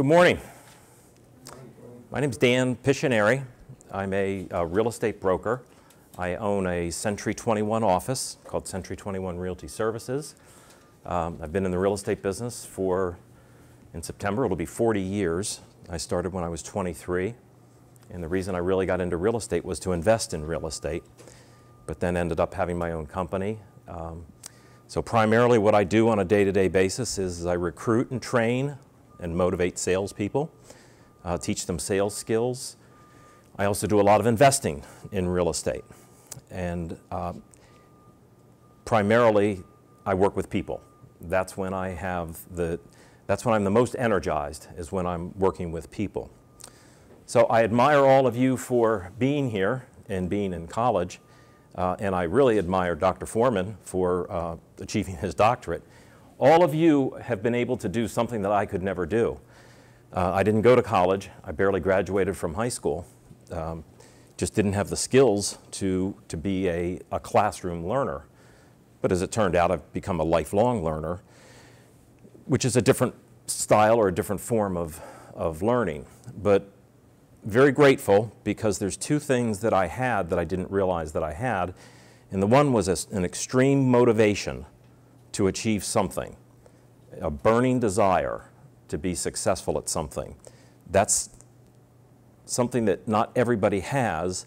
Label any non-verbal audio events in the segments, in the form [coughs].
Good morning. My name is Dan Pictionary. I'm a, a, real estate broker. I own a Century 21 office called Century 21 Realty Services. Um, I've been in the real estate business for, in September, it'll be 40 years. I started when I was 23. And the reason I really got into real estate was to invest in real estate, but then ended up having my own company. Um, so primarily what I do on a day-to-day -day basis is I recruit and train and motivate salespeople, uh, teach them sales skills. I also do a lot of investing in real estate. And uh, primarily, I work with people. That's when I have the, that's when I'm the most energized, is when I'm working with people. So I admire all of you for being here and being in college. Uh, and I really admire Dr. Foreman for uh, achieving his doctorate. All of you have been able to do something that I could never do. Uh, I didn't go to college. I barely graduated from high school. Um, just didn't have the skills to, to be a, a classroom learner. But as it turned out, I've become a lifelong learner, which is a different style or a different form of, of learning. But very grateful because there's two things that I had that I didn't realize that I had. And the one was a, an extreme motivation to achieve something, a burning desire to be successful at something. That's something that not everybody has.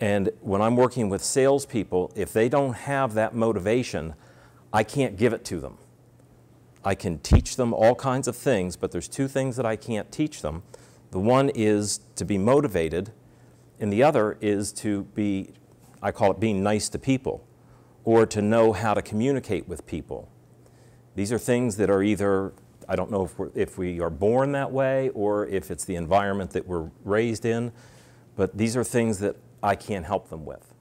And when I'm working with salespeople, if they don't have that motivation, I can't give it to them. I can teach them all kinds of things, but there's two things that I can't teach them. The one is to be motivated, and the other is to be, I call it being nice to people or to know how to communicate with people. These are things that are either, I don't know if, we're, if we are born that way or if it's the environment that we're raised in, but these are things that I can't help them with.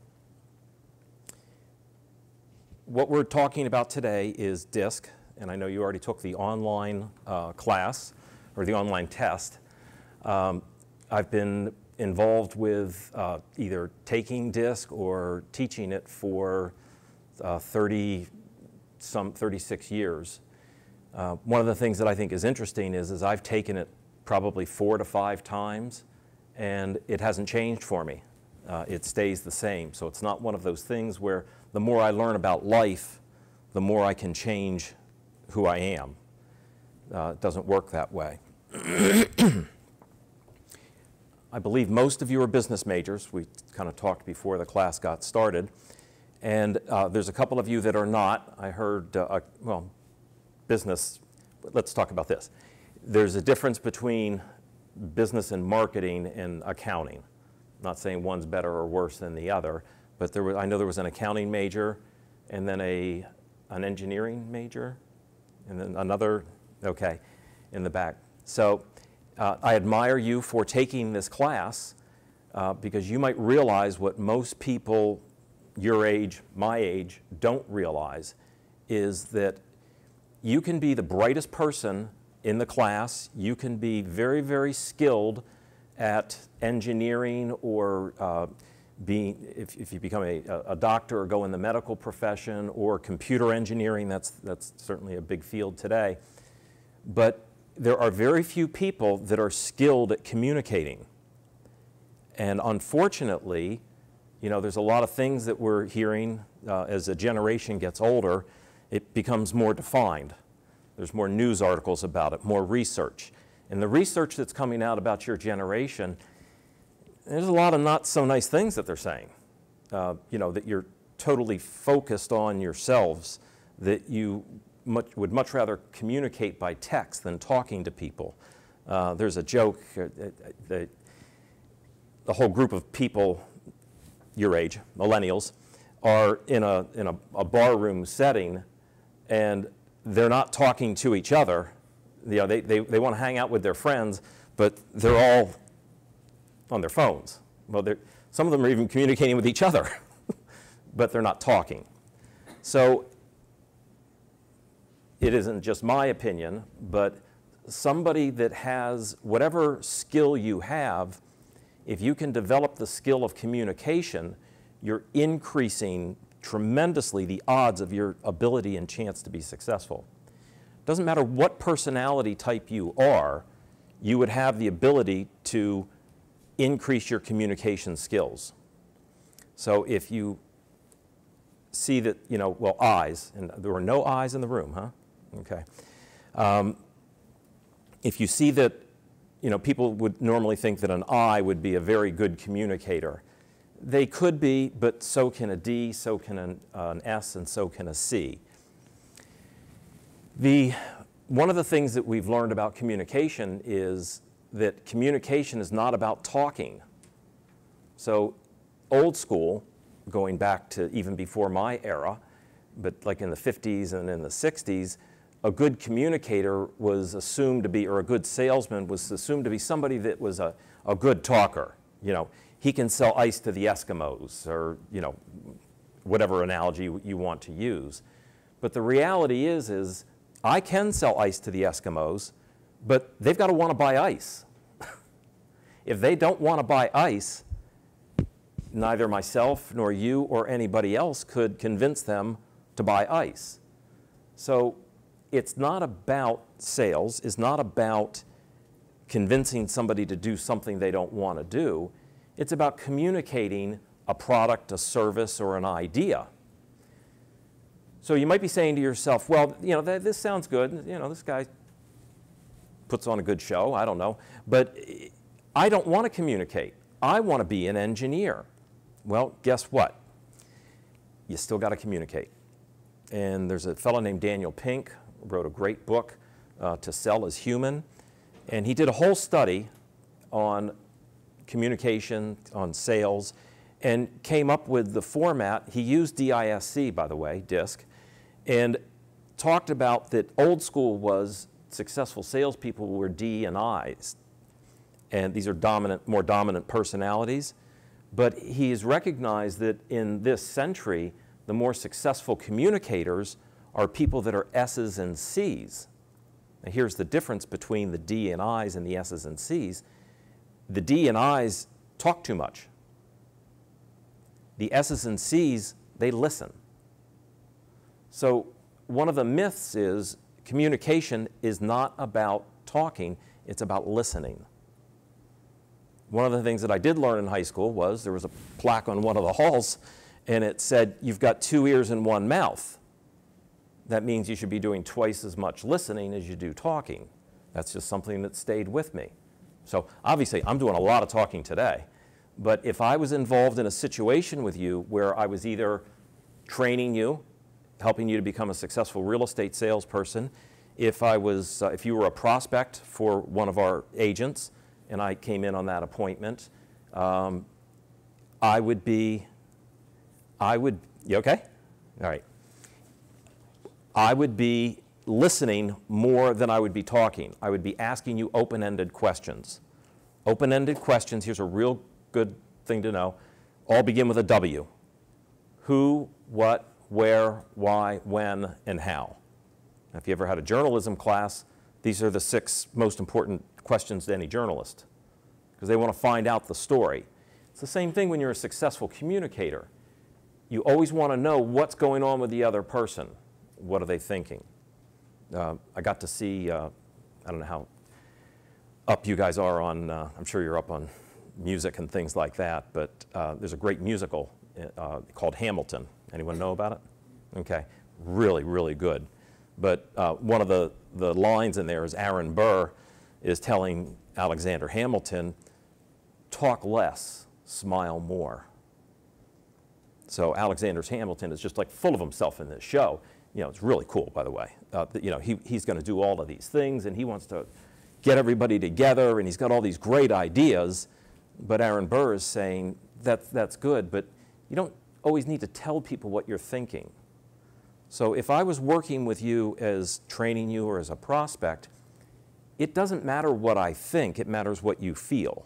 What we're talking about today is DISC, and I know you already took the online uh, class or the online test. Um, I've been involved with uh, either taking DISC or teaching it for uh, 30 some 36 years. Uh, one of the things that I think is interesting is, is I've taken it probably four to five times and it hasn't changed for me. Uh, it stays the same. So it's not one of those things where the more I learn about life, the more I can change who I am. Uh, it doesn't work that way. [coughs] I believe most of you are business majors. We kind of talked before the class got started. And uh, there's a couple of you that are not. I heard, uh, well, business, let's talk about this. There's a difference between business and marketing and accounting. I'm not saying one's better or worse than the other, but there was, I know there was an accounting major and then a, an engineering major and then another, okay, in the back. So uh, I admire you for taking this class uh, because you might realize what most people your age, my age, don't realize is that you can be the brightest person in the class. You can be very, very skilled at engineering or uh, being, if, if, you become a, a, doctor or go in the medical profession or computer engineering, that's, that's certainly a big field today. But there are very few people that are skilled at communicating. And unfortunately, you know, there's a lot of things that we're hearing uh, as a generation gets older, it becomes more defined. There's more news articles about it, more research. And the research that's coming out about your generation, there's a lot of not so nice things that they're saying. Uh, you know, that you're totally focused on yourselves, that you much, would much rather communicate by text than talking to people. Uh, there's a joke, uh, uh the, the whole group of people your age, millennials, are in a, in a, a bar room setting and they're not talking to each other. You know, they, they, they want to hang out with their friends, but they're all on their phones. Well, some of them are even communicating with each other, [laughs] but they're not talking. So it isn't just my opinion, but somebody that has whatever skill you have if you can develop the skill of communication, you're increasing tremendously the odds of your ability and chance to be successful. Doesn't matter what personality type you are, you would have the ability to increase your communication skills. So if you see that, you know, well, eyes, and there were no eyes in the room, huh? Okay. Um, if you see that you know, people would normally think that an I would be a very good communicator. They could be, but so can a D, so can an, uh, an S, and so can a C. The, one of the things that we've learned about communication is that communication is not about talking. So old school, going back to even before my era, but like in the 50s and in the 60s, a good communicator was assumed to be, or a good salesman was assumed to be somebody that was a, a good talker. You know, he can sell ice to the Eskimos or, you know, whatever analogy you want to use. But the reality is, is I can sell ice to the Eskimos, but they've got to want to buy ice. [laughs] if they don't want to buy ice, neither myself nor you or anybody else could convince them to buy ice. So it's not about sales, it's not about convincing somebody to do something they don't want to do. It's about communicating a product, a service, or an idea. So you might be saying to yourself, well, you know, th this sounds good. You know, this guy puts on a good show. I don't know. But I don't want to communicate. I want to be an engineer. Well, guess what? You still got to communicate. And there's a fellow named Daniel Pink wrote a great book, uh, To Sell as Human. And he did a whole study on communication, on sales, and came up with the format. He used DISC, by the way, DISC, and talked about that old school was successful salespeople were D and I's. And these are dominant, more dominant personalities. But he has recognized that in this century, the more successful communicators are people that are S's and C's. Now here's the difference between the D and I's and the S's and C's. The D and I's talk too much. The S's and C's, they listen. So one of the myths is communication is not about talking, it's about listening. One of the things that I did learn in high school was there was a plaque on one of the halls and it said, you've got two ears and one mouth that means you should be doing twice as much listening as you do talking. That's just something that stayed with me. So obviously, I'm doing a lot of talking today. But if I was involved in a situation with you where I was either training you, helping you to become a successful real estate salesperson, if I was, uh, if you were a prospect for one of our agents and I came in on that appointment, um, I would be, I would, you okay? All right. I would be listening more than I would be talking. I would be asking you open-ended questions. Open-ended questions, here's a real good thing to know, all begin with a W. Who, what, where, why, when, and how. Now, if you ever had a journalism class, these are the six most important questions to any journalist because they want to find out the story. It's the same thing when you're a successful communicator. You always want to know what's going on with the other person what are they thinking? Uh, I got to see, uh, I don't know how up you guys are on, uh, I'm sure you're up on music and things like that, but uh, there's a great musical uh, called Hamilton. Anyone know about it? Okay, really, really good. But uh, one of the, the lines in there is Aaron Burr is telling Alexander Hamilton, talk less, smile more. So Alexander Hamilton is just like full of himself in this show you know, it's really cool, by the way. Uh, you know, he, he's going to do all of these things, and he wants to get everybody together, and he's got all these great ideas. But Aaron Burr is saying that that's good, but you don't always need to tell people what you're thinking. So if I was working with you as training you or as a prospect, it doesn't matter what I think, it matters what you feel.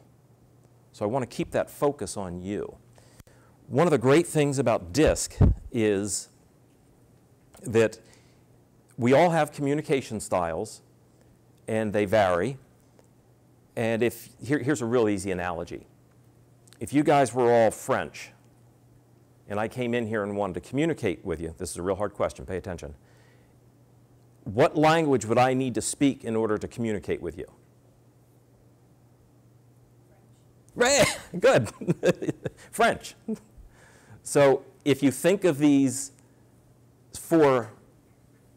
So I want to keep that focus on you. One of the great things about DISC is that we all have communication styles and they vary. And if here, here's a real easy analogy. If you guys were all French and I came in here and wanted to communicate with you, this is a real hard question, pay attention. What language would I need to speak in order to communicate with you? Right, [laughs] good. [laughs] French. So if you think of these for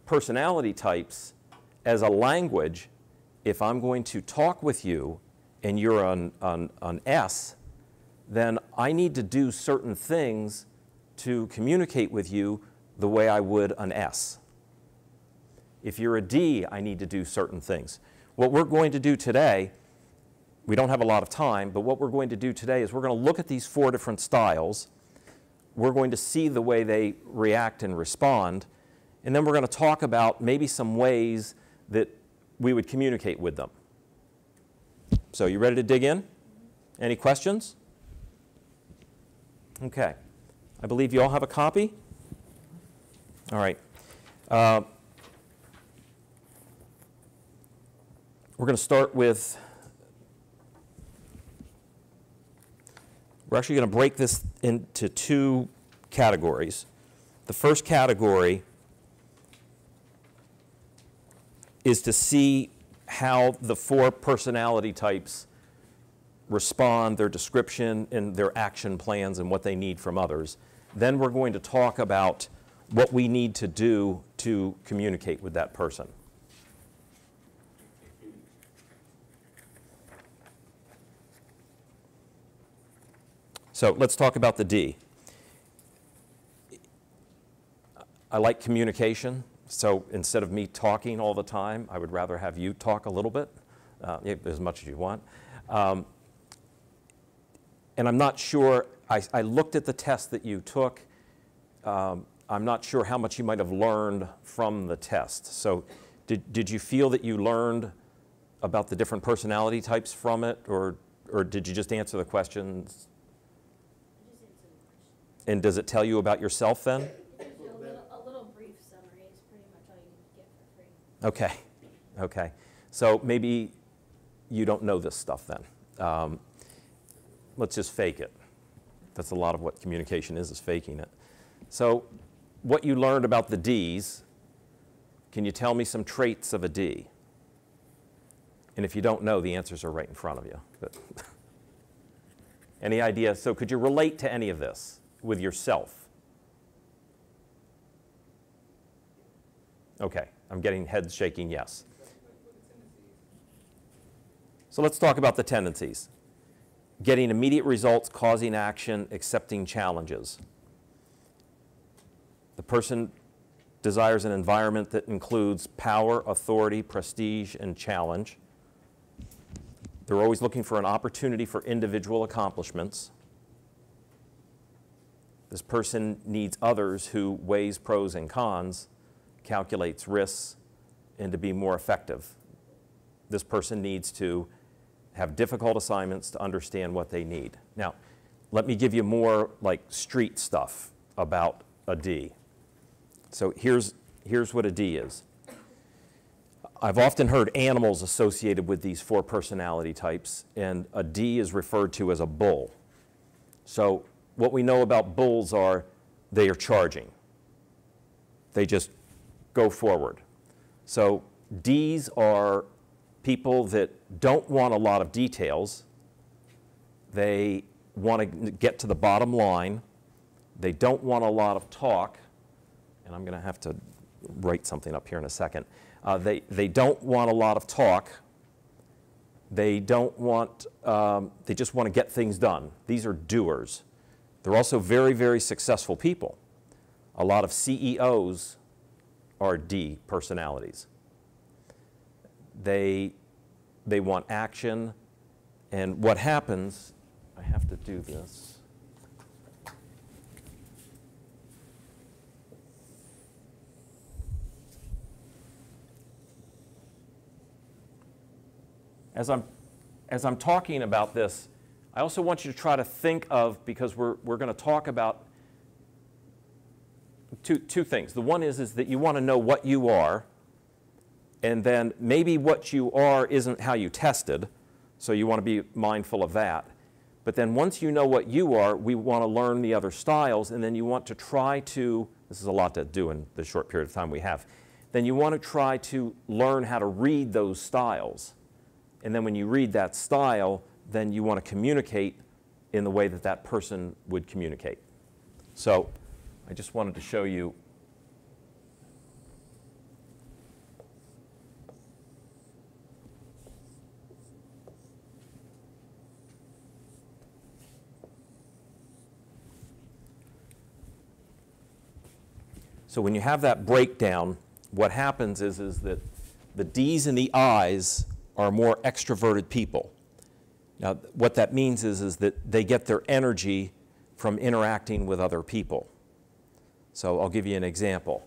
personality types as a language, if I'm going to talk with you and you're an an an S, then I need to do certain things to communicate with you the way I would an S. If you're a D, I need to do certain things. What we're going to do today, we don't have a lot of time, but what we're going to do today is we're going to look at these four different styles we're going to see the way they react and respond. And then we're going to talk about maybe some ways that we would communicate with them. So you ready to dig in? Any questions? Okay. I believe you all have a copy. All right. Uh, we're going to start with, we're actually going to break this into two categories. The first category is to see how the four personality types respond, their description, and their action plans and what they need from others. Then we're going to talk about what we need to do to communicate with that person. So let's talk about the D. I like communication. So instead of me talking all the time, I would rather have you talk a little bit, uh, as much as you want. Um, and I'm not sure, I, I, looked at the test that you took. Um, I'm not sure how much you might have learned from the test. So did, did you feel that you learned about the different personality types from it, or, or did you just answer the questions and does it tell you about yourself then? A little, a little brief summary is pretty much all you get for free. Okay, okay. So maybe you don't know this stuff then. Um, let's just fake it. That's a lot of what communication is, is faking it. So what you learned about the D's, can you tell me some traits of a D? And if you don't know, the answers are right in front of you. But [laughs] any idea? So could you relate to any of this? with yourself? Okay, I'm getting head shaking yes. So let's talk about the tendencies. Getting immediate results, causing action, accepting challenges. The person desires an environment that includes power, authority, prestige, and challenge. They're always looking for an opportunity for individual accomplishments. This person needs others who weighs pros and cons, calculates risks, and to be more effective. This person needs to have difficult assignments to understand what they need. Now, let me give you more like street stuff about a D. So here's, here's what a D is. I've often heard animals associated with these four personality types, and a D is referred to as a bull. So what we know about bulls are they are charging. They just go forward. So Ds are people that don't want a lot of details. They want to get to the bottom line. They don't want a lot of talk. And I'm going to have to write something up here in a second. Uh, they, they don't want a lot of talk. They don't want, um, they just want to get things done. These are doers. They're also very, very successful people. A lot of CEOs are D personalities. They, they want action, and what happens, I have to do this. As I'm, as I'm talking about this, I also want you to try to think of, because we're, we're going to talk about two, two things. The one is, is that you want to know what you are, and then maybe what you are isn't how you tested, so you want to be mindful of that. But then once you know what you are, we want to learn the other styles, and then you want to try to, this is a lot to do in the short period of time we have, then you want to try to learn how to read those styles. And then when you read that style, then you want to communicate in the way that that person would communicate. So I just wanted to show you So when you have that breakdown, what happens is, is that the D's and the I's are more extroverted people. Now, what that means is, is that they get their energy from interacting with other people. So I'll give you an example.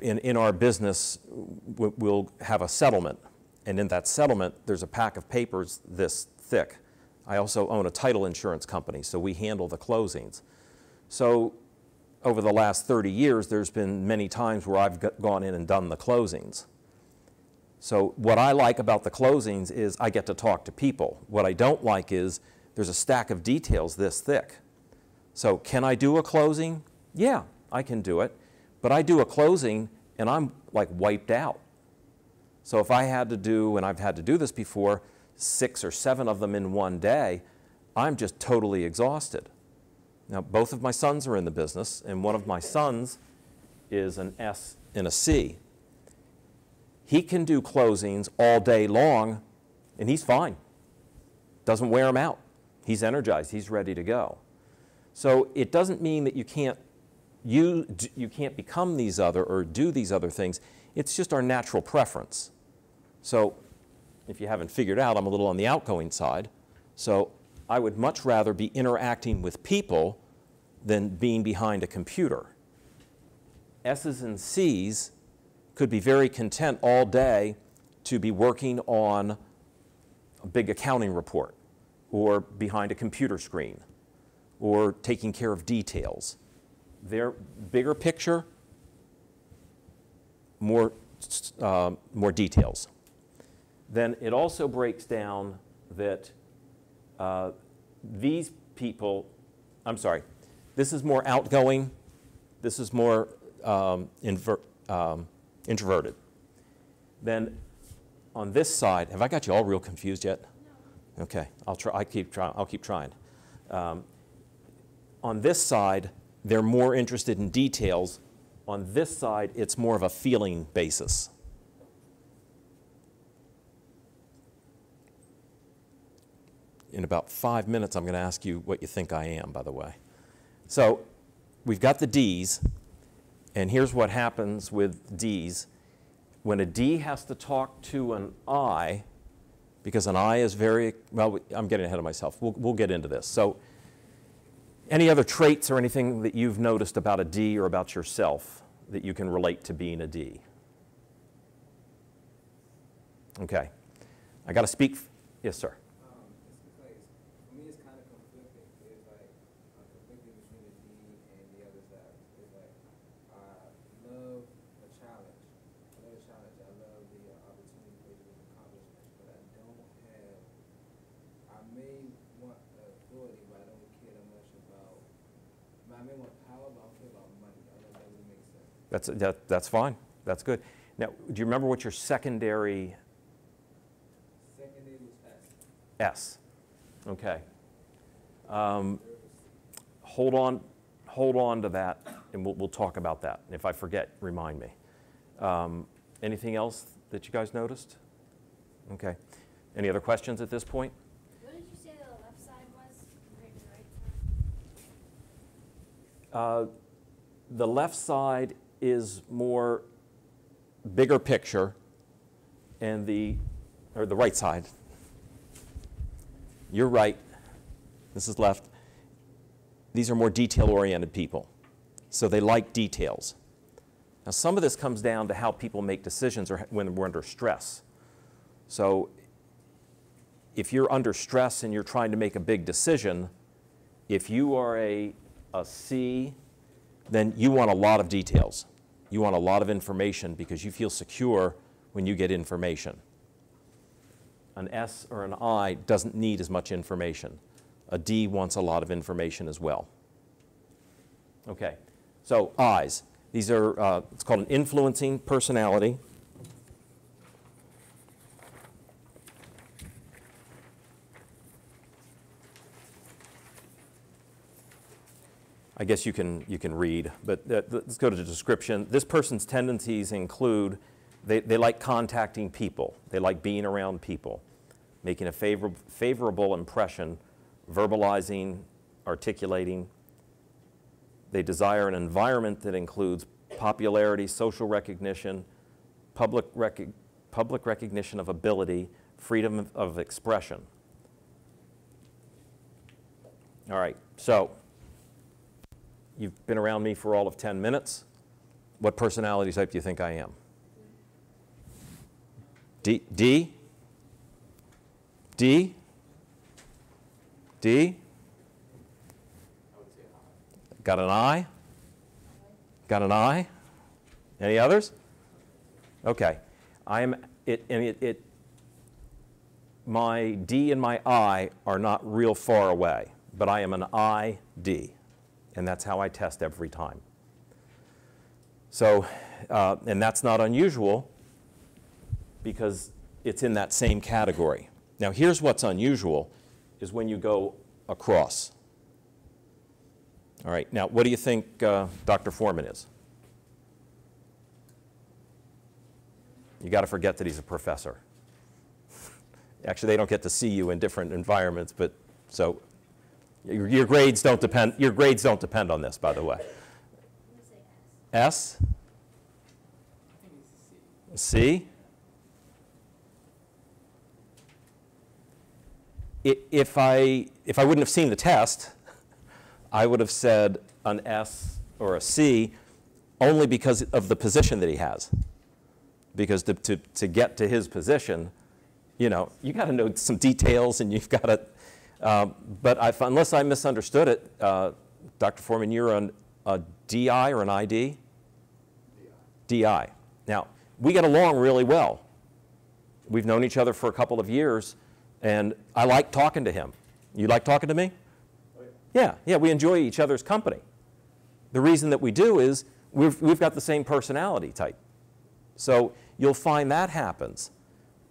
In, in our business, we'll have a settlement. And in that settlement, there's a pack of papers this thick. I also own a title insurance company, so we handle the closings. So over the last 30 years, there's been many times where I've gone in and done the closings. So what I like about the closings is I get to talk to people. What I don't like is there's a stack of details this thick. So can I do a closing? Yeah, I can do it. But I do a closing and I'm like wiped out. So if I had to do, and I've had to do this before, six or seven of them in one day, I'm just totally exhausted. Now, both of my sons are in the business, and one of my sons is an S in a C. He can do closings all day long, and he's fine. Doesn't wear him out. He's energized. He's ready to go. So it doesn't mean that you can't you, you can't become these other or do these other things. It's just our natural preference. So if you haven't figured out, I'm a little on the outgoing side. So I would much rather be interacting with people than being behind a computer. S's and C's could be very content all day to be working on a big accounting report or behind a computer screen or taking care of details. Their bigger picture, more, uh, more details. Then it also breaks down that uh, these people, I'm sorry, this is more outgoing, this is more um, um, introverted. Then on this side, have I got you all real confused yet? No. Okay, I'll try, I keep trying. I'll keep trying. Um, on this side, they're more interested in details. On this side, it's more of a feeling basis. In about five minutes, I'm going to ask you what you think I am, by the way. So we've got the D's. And here's what happens with D's. When a D has to talk to an I, because an I is very, well, I'm getting ahead of myself. We'll, we'll get into this. So any other traits or anything that you've noticed about a D or about yourself that you can relate to being a D? Okay. I got to speak. Yes, sir. That's, that, that's fine. That's good. Now, do you remember what your secondary? Secondary S. S. Okay. Um, hold on, hold on to that, and we'll, we'll talk about that. if I forget, remind me. Um, anything else that you guys noticed? Okay. Any other questions at this point? What did you say the left side was compared to the right side? Uh, the left side is more bigger picture, and the, or the right side, you're right, this is left, these are more detail-oriented people. So they like details. Now, some of this comes down to how people make decisions or when we're under stress. So if you're under stress and you're trying to make a big decision, if you are a, a C, then you want a lot of details you want a lot of information because you feel secure when you get information. An S or an I doesn't need as much information. A D wants a lot of information as well. Okay, so eyes. These are, uh, it's called an influencing personality. I guess you can, you can read, but uh, let's go to the description. This person's tendencies include they, they like contacting people, they like being around people, making a favor, favorable impression, verbalizing, articulating. They desire an environment that includes popularity, social recognition, public, rec public recognition of ability, freedom of expression. All right, so You've been around me for all of 10 minutes. What personality type do you think I am? D? D? D? D? Got an I? Got an I? Any others? Okay. I'm, it, and it, it, my D and my I are not real far away, but I am an ID and that's how I test every time. So, uh, and that's not unusual because it's in that same category. Now here's what's unusual is when you go across. All right, now what do you think uh, Dr. Foreman is? You got to forget that he's a professor. [laughs] Actually, they don't get to see you in different environments, but so your, your, grades don't depend, your grades don't depend on this, by the way. S? C? If I, if I wouldn't have seen the test, I would have said an S or a C only because of the position that he has. Because to, to, to get to his position, you know, you got to know some details and you've got to, um, but unless I misunderstood it, uh, Dr. Foreman, you're on a DI or an ID? DI. DI. Now, we get along really well. We've known each other for a couple of years, and I like talking to him. You like talking to me? Oh, yeah. yeah, yeah, we enjoy each other's company. The reason that we do is we've, we've got the same personality type. So you'll find that happens.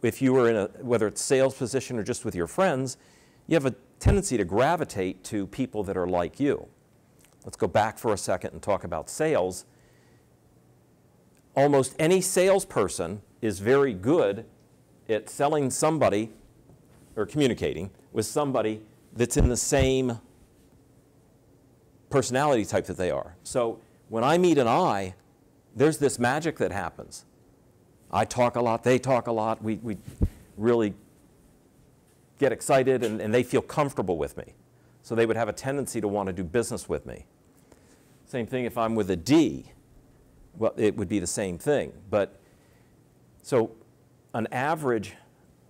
If you are in a, whether it's sales position or just with your friends, you have a tendency to gravitate to people that are like you. Let's go back for a second and talk about sales. Almost any salesperson is very good at selling somebody or communicating with somebody that's in the same personality type that they are. So when I meet an I, there's this magic that happens. I talk a lot, they talk a lot, we, we really get excited and, and they feel comfortable with me. So they would have a tendency to want to do business with me. Same thing if I'm with a D. Well, it would be the same thing. But so an average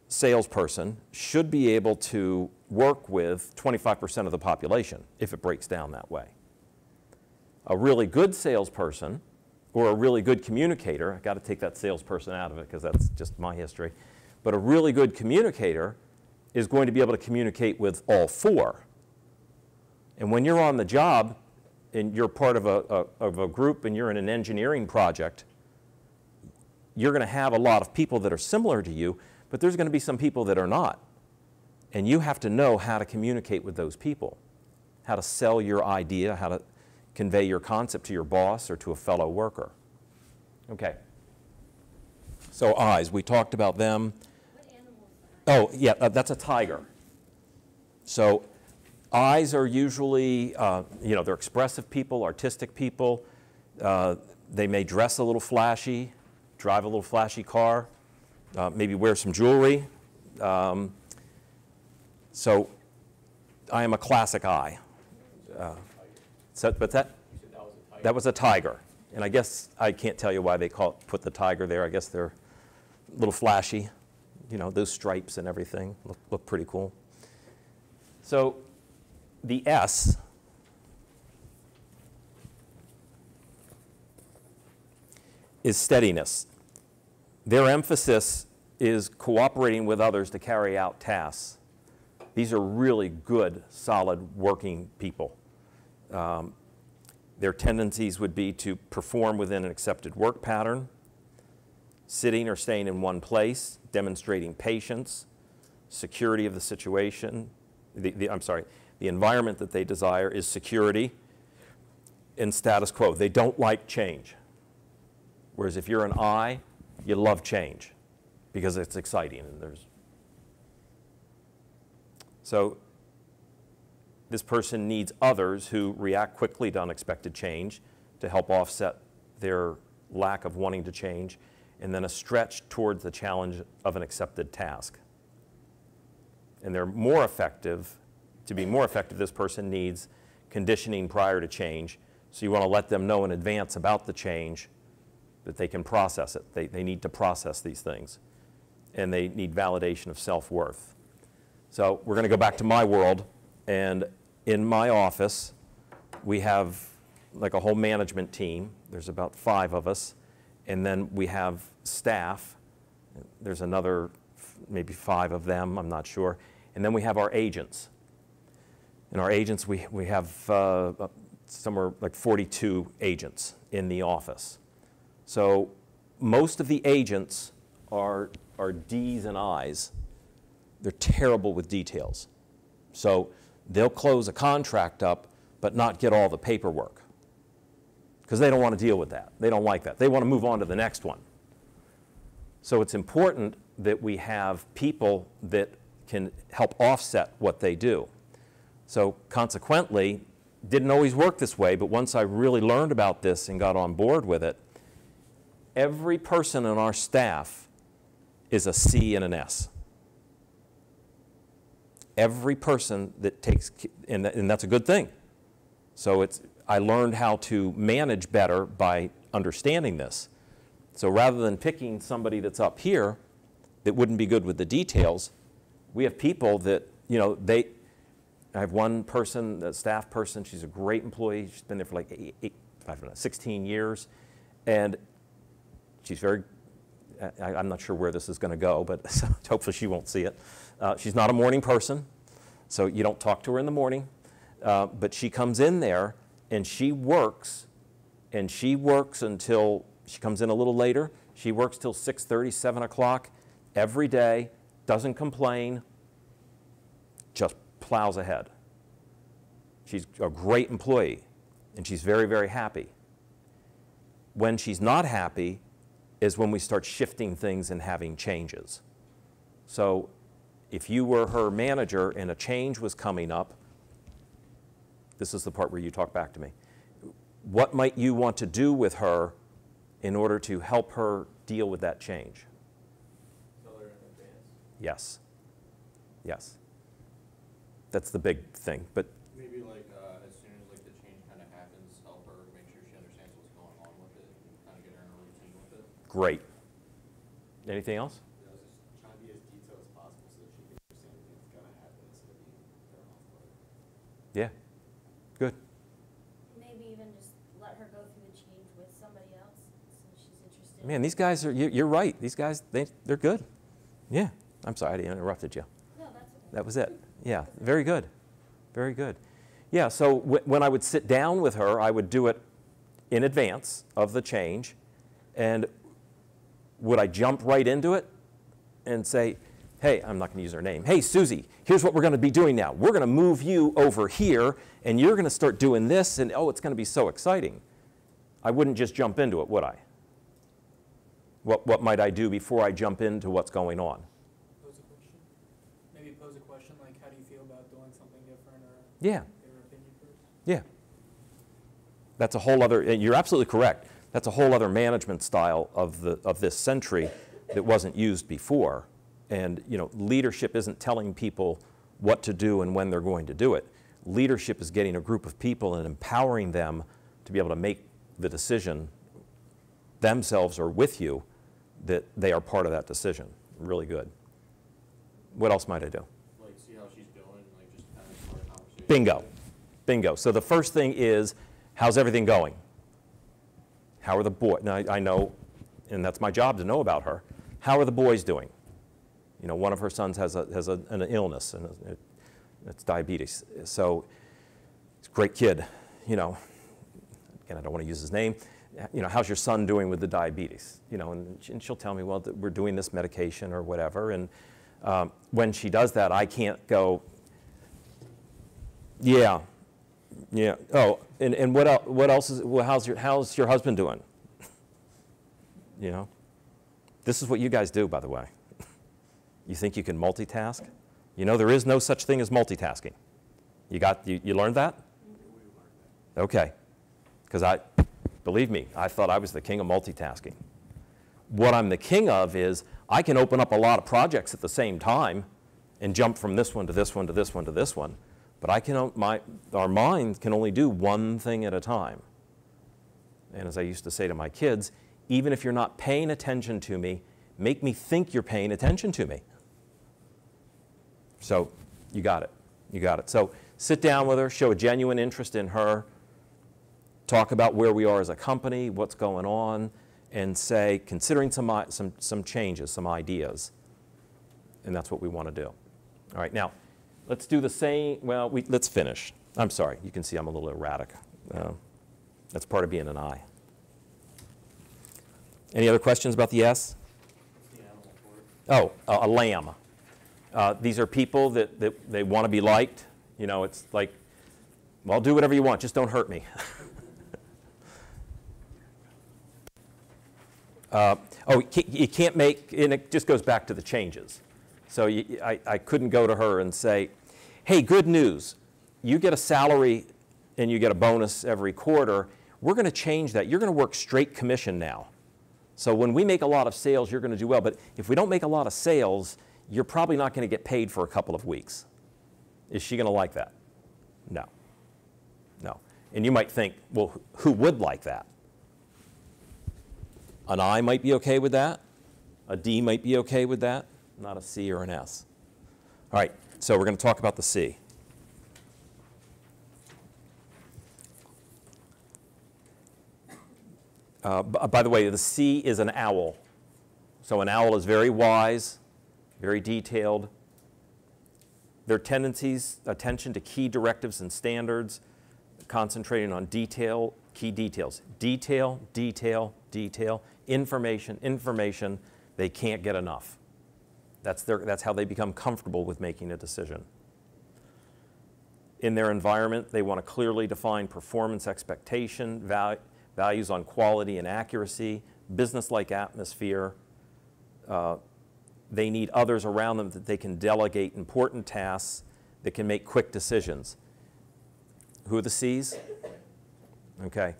salesperson should be able to work with 25% of the population if it breaks down that way. A really good salesperson or a really good communicator, I got to take that salesperson out of it because that's just my history, but a really good communicator is going to be able to communicate with all four. And when you're on the job and you're part of a, a of a group and you're in an engineering project, you're going to have a lot of people that are similar to you, but there's going to be some people that are not. And you have to know how to communicate with those people, how to sell your idea, how to convey your concept to your boss or to a fellow worker. Okay. So eyes, we talked about them. Oh, yeah, uh, that's a tiger. So eyes are usually, uh, you know, they're expressive people, artistic people. Uh, they may dress a little flashy, drive a little flashy car, uh, maybe wear some jewelry. Um, so I am a classic eye. Uh, so, but that, that, that was a tiger. And I guess I can't tell you why they call it, put the tiger there. I guess they're a little flashy you know, those stripes and everything look, look pretty cool. So the S is steadiness. Their emphasis is cooperating with others to carry out tasks. These are really good, solid working people. Um, their tendencies would be to perform within an accepted work pattern, sitting or staying in one place, demonstrating patience, security of the situation, the, the, I'm sorry, the environment that they desire is security and status quo. They don't like change. Whereas if you're an I, you love change because it's exciting and there's. So this person needs others who react quickly to unexpected change to help offset their lack of wanting to change and then a stretch towards the challenge of an accepted task. And they're more effective, to be more effective, this person needs conditioning prior to change. So you want to let them know in advance about the change that they can process it. They, they need to process these things. And they need validation of self-worth. So we're going to go back to my world. And in my office, we have like a whole management team. There's about five of us. And then we have staff. There's another maybe five of them, I'm not sure. And then we have our agents. And our agents, we, we have uh, uh, somewhere like 42 agents in the office. So most of the agents are, are D's and I's. They're terrible with details. So they'll close a contract up, but not get all the paperwork because they don't want to deal with that. They don't like that. They want to move on to the next one. So it's important that we have people that can help offset what they do. So consequently, didn't always work this way, but once I really learned about this and got on board with it, every person on our staff is a C and an S. Every person that takes, and, and that's a good thing. So it's I learned how to manage better by understanding this. So rather than picking somebody that's up here that wouldn't be good with the details, we have people that, you know, they, I have one person, a staff person, she's a great employee. She's been there for like eight, eight, five, 16 years. And she's very, I, am not sure where this is going to go, but [laughs] hopefully she won't see it. Uh, she's not a morning person, so you don't talk to her in the morning. Uh, but she comes in there and she works, and she works until she comes in a little later. She works till 6:30, 7 o'clock every day. Doesn't complain. Just plows ahead. She's a great employee, and she's very, very happy. When she's not happy, is when we start shifting things and having changes. So if you were her manager and a change was coming up, this is the part where you talk back to me. What might you want to do with her in order to help her deal with that change? Tell her in advance. Yes. Yes. That's the big thing. But maybe like uh, as soon as like the change kind of happens, help her make sure she understands what's going on with it and kind of get her in a routine with it. Great. Anything else? Yeah. Good. Maybe even just let her go through the change with somebody else since she's interested. Man, these guys are, you're right. These guys, they, they're good. Yeah. I'm sorry, I interrupted you. No, that's okay. That was it. Yeah. Very good. Very good. Yeah. So when I would sit down with her, I would do it in advance of the change. And would I jump right into it and say, hey, I'm not going to use her name. Hey, Susie, here's what we're going to be doing now. We're going to move you over here, and you're going to start doing this, and oh, it's going to be so exciting. I wouldn't just jump into it, would I? What, what might I do before I jump into what's going on? Pose a question. Maybe pose a question like, how do you feel about doing something different? Or yeah. Yeah. That's a whole other, eh, you're absolutely correct. That's a whole other management style of, the, of this century that wasn't used before. And you know, leadership isn't telling people what to do and when they're going to do it. Leadership is getting a group of people and empowering them to be able to make the decision themselves or with you that they are part of that decision. Really good. What else might I do? Bingo. Bingo. So the first thing is, how's everything going? How are the boys? Now I know, and that's my job to know about her. How are the boys doing? You know, one of her sons has, a, has a, an illness, and it, it's diabetes. So it's a great kid, you know. Again, I don't want to use his name. You know, how's your son doing with the diabetes? You know, and, and she'll tell me, well, we're doing this medication or whatever. And um, when she does that, I can't go, yeah, yeah. Oh, and, and what, el- what else is, well, how's your, how's your husband doing? [laughs] you know? This is what you guys do, by the way. You think you can multitask? You know there is no such thing as multitasking. You got you, you learned that? Okay. Because I believe me, I thought I was the king of multitasking. What I'm the king of is I can open up a lot of projects at the same time and jump from this one to this one to this one to this one, but I can my our mind can only do one thing at a time. And as I used to say to my kids, even if you're not paying attention to me, make me think you're paying attention to me. So you got it. You got it. So sit down with her, show a genuine interest in her, talk about where we are as a company, what's going on, and say, considering some, some, some changes, some ideas. And that's what we want to do. All right, now let's do the same. Well, we, let's finish. I'm sorry. You can see I'm a little erratic. Uh, that's part of being an I. Any other questions about the S? oh, a lamb. Uh, these are people that, that they want to be liked. You know, it's like, well, do whatever you want, just don't hurt me. [laughs] uh, oh, you can't make, and it just goes back to the changes. So you, I, I couldn't go to her and say, hey, good news. You get a salary and you get a bonus every quarter. We're going to change that. You're going to work straight commission now. So when we make a lot of sales, you're going to do well. But if we don't make a lot of sales, you're probably not going to get paid for a couple of weeks. Is she going to like that? No. No. And you might think, well, who would like that? An I might be okay with that. A D might be okay with that. Not a C or an S. All right, so we're going to talk about the C. Uh, by the way, the C is an owl. So an owl is very wise, very detailed. Their tendencies, attention to key directives and standards, concentrating on detail, key details. Detail, detail, detail, information, information. They can't get enough. That's, their, that's how they become comfortable with making a decision. In their environment, they want to clearly define performance expectation, val values on quality and accuracy, business-like atmosphere, uh, they need others around them that they can delegate important tasks that can make quick decisions. Who are the C's? Okay.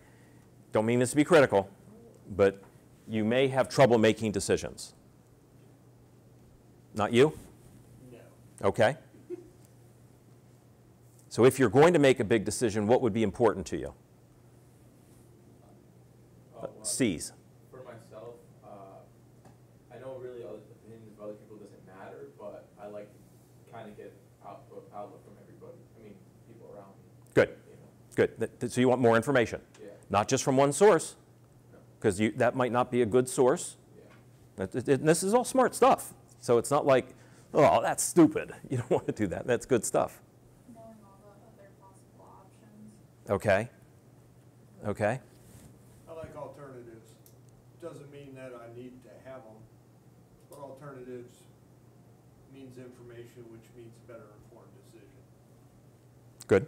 Don't mean this to be critical, but you may have trouble making decisions. Not you? No. Okay. So if you're going to make a big decision, what would be important to you? Uh, C's. Good. So you want more information, yeah. not just from one source, because no. that might not be a good source. Yeah. It, it, this is all smart stuff. So it's not like, oh, that's stupid. [laughs] You don't want to do that. That's good stuff. Okay. Okay. I like alternatives. Doesn't mean that I need to have them, but alternatives means information, which means better informed decision. Good.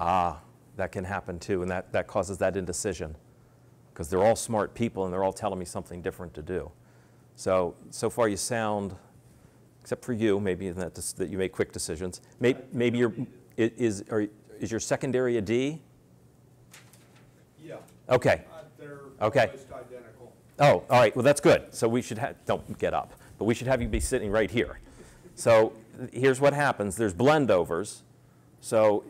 Ah, that can happen too, and that, that causes that indecision because they're all smart people and they're all telling me something different to do. So, so far you sound, except for you, maybe that, that you make quick decisions. Maybe, maybe your, is, are, is your secondary a D? Yeah. Okay. Uh, okay. Oh, all right. Well, that's good. So we should have, don't get up, but we should have you be sitting right here. So here's what happens. There's blendovers. So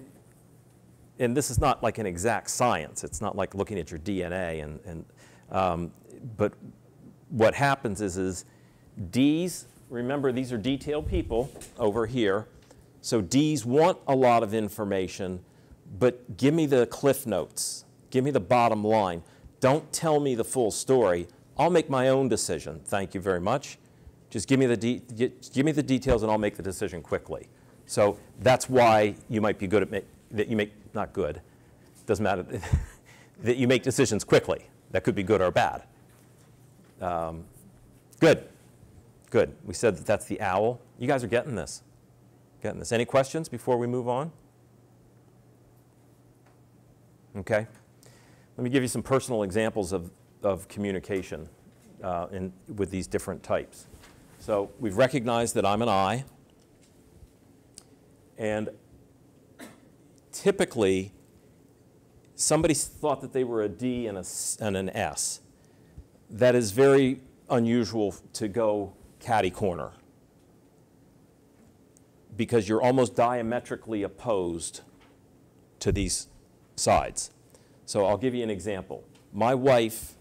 and this is not like an exact science. It's not like looking at your DNA. And, and um, but what happens is, is D's, remember these are detailed people over here. So D's want a lot of information, but give me the cliff notes. Give me the bottom line. Don't tell me the full story. I'll make my own decision. Thank you very much. Just give me the, give me the details and I'll make the decision quickly. So that's why you might be good at that you make not good, doesn't matter, [laughs] that you make decisions quickly. That could be good or bad. Um, good, good. We said that that's the owl. You guys are getting this, getting this. Any questions before we move on? Okay. Let me give you some personal examples of, of communication uh, in, with these different types. So we've recognized that I'm an I, and typically somebody thought that they were a D and, a, and an S. That is very unusual to go catty corner because you're almost diametrically opposed to these sides. So I'll give you an example. My wife,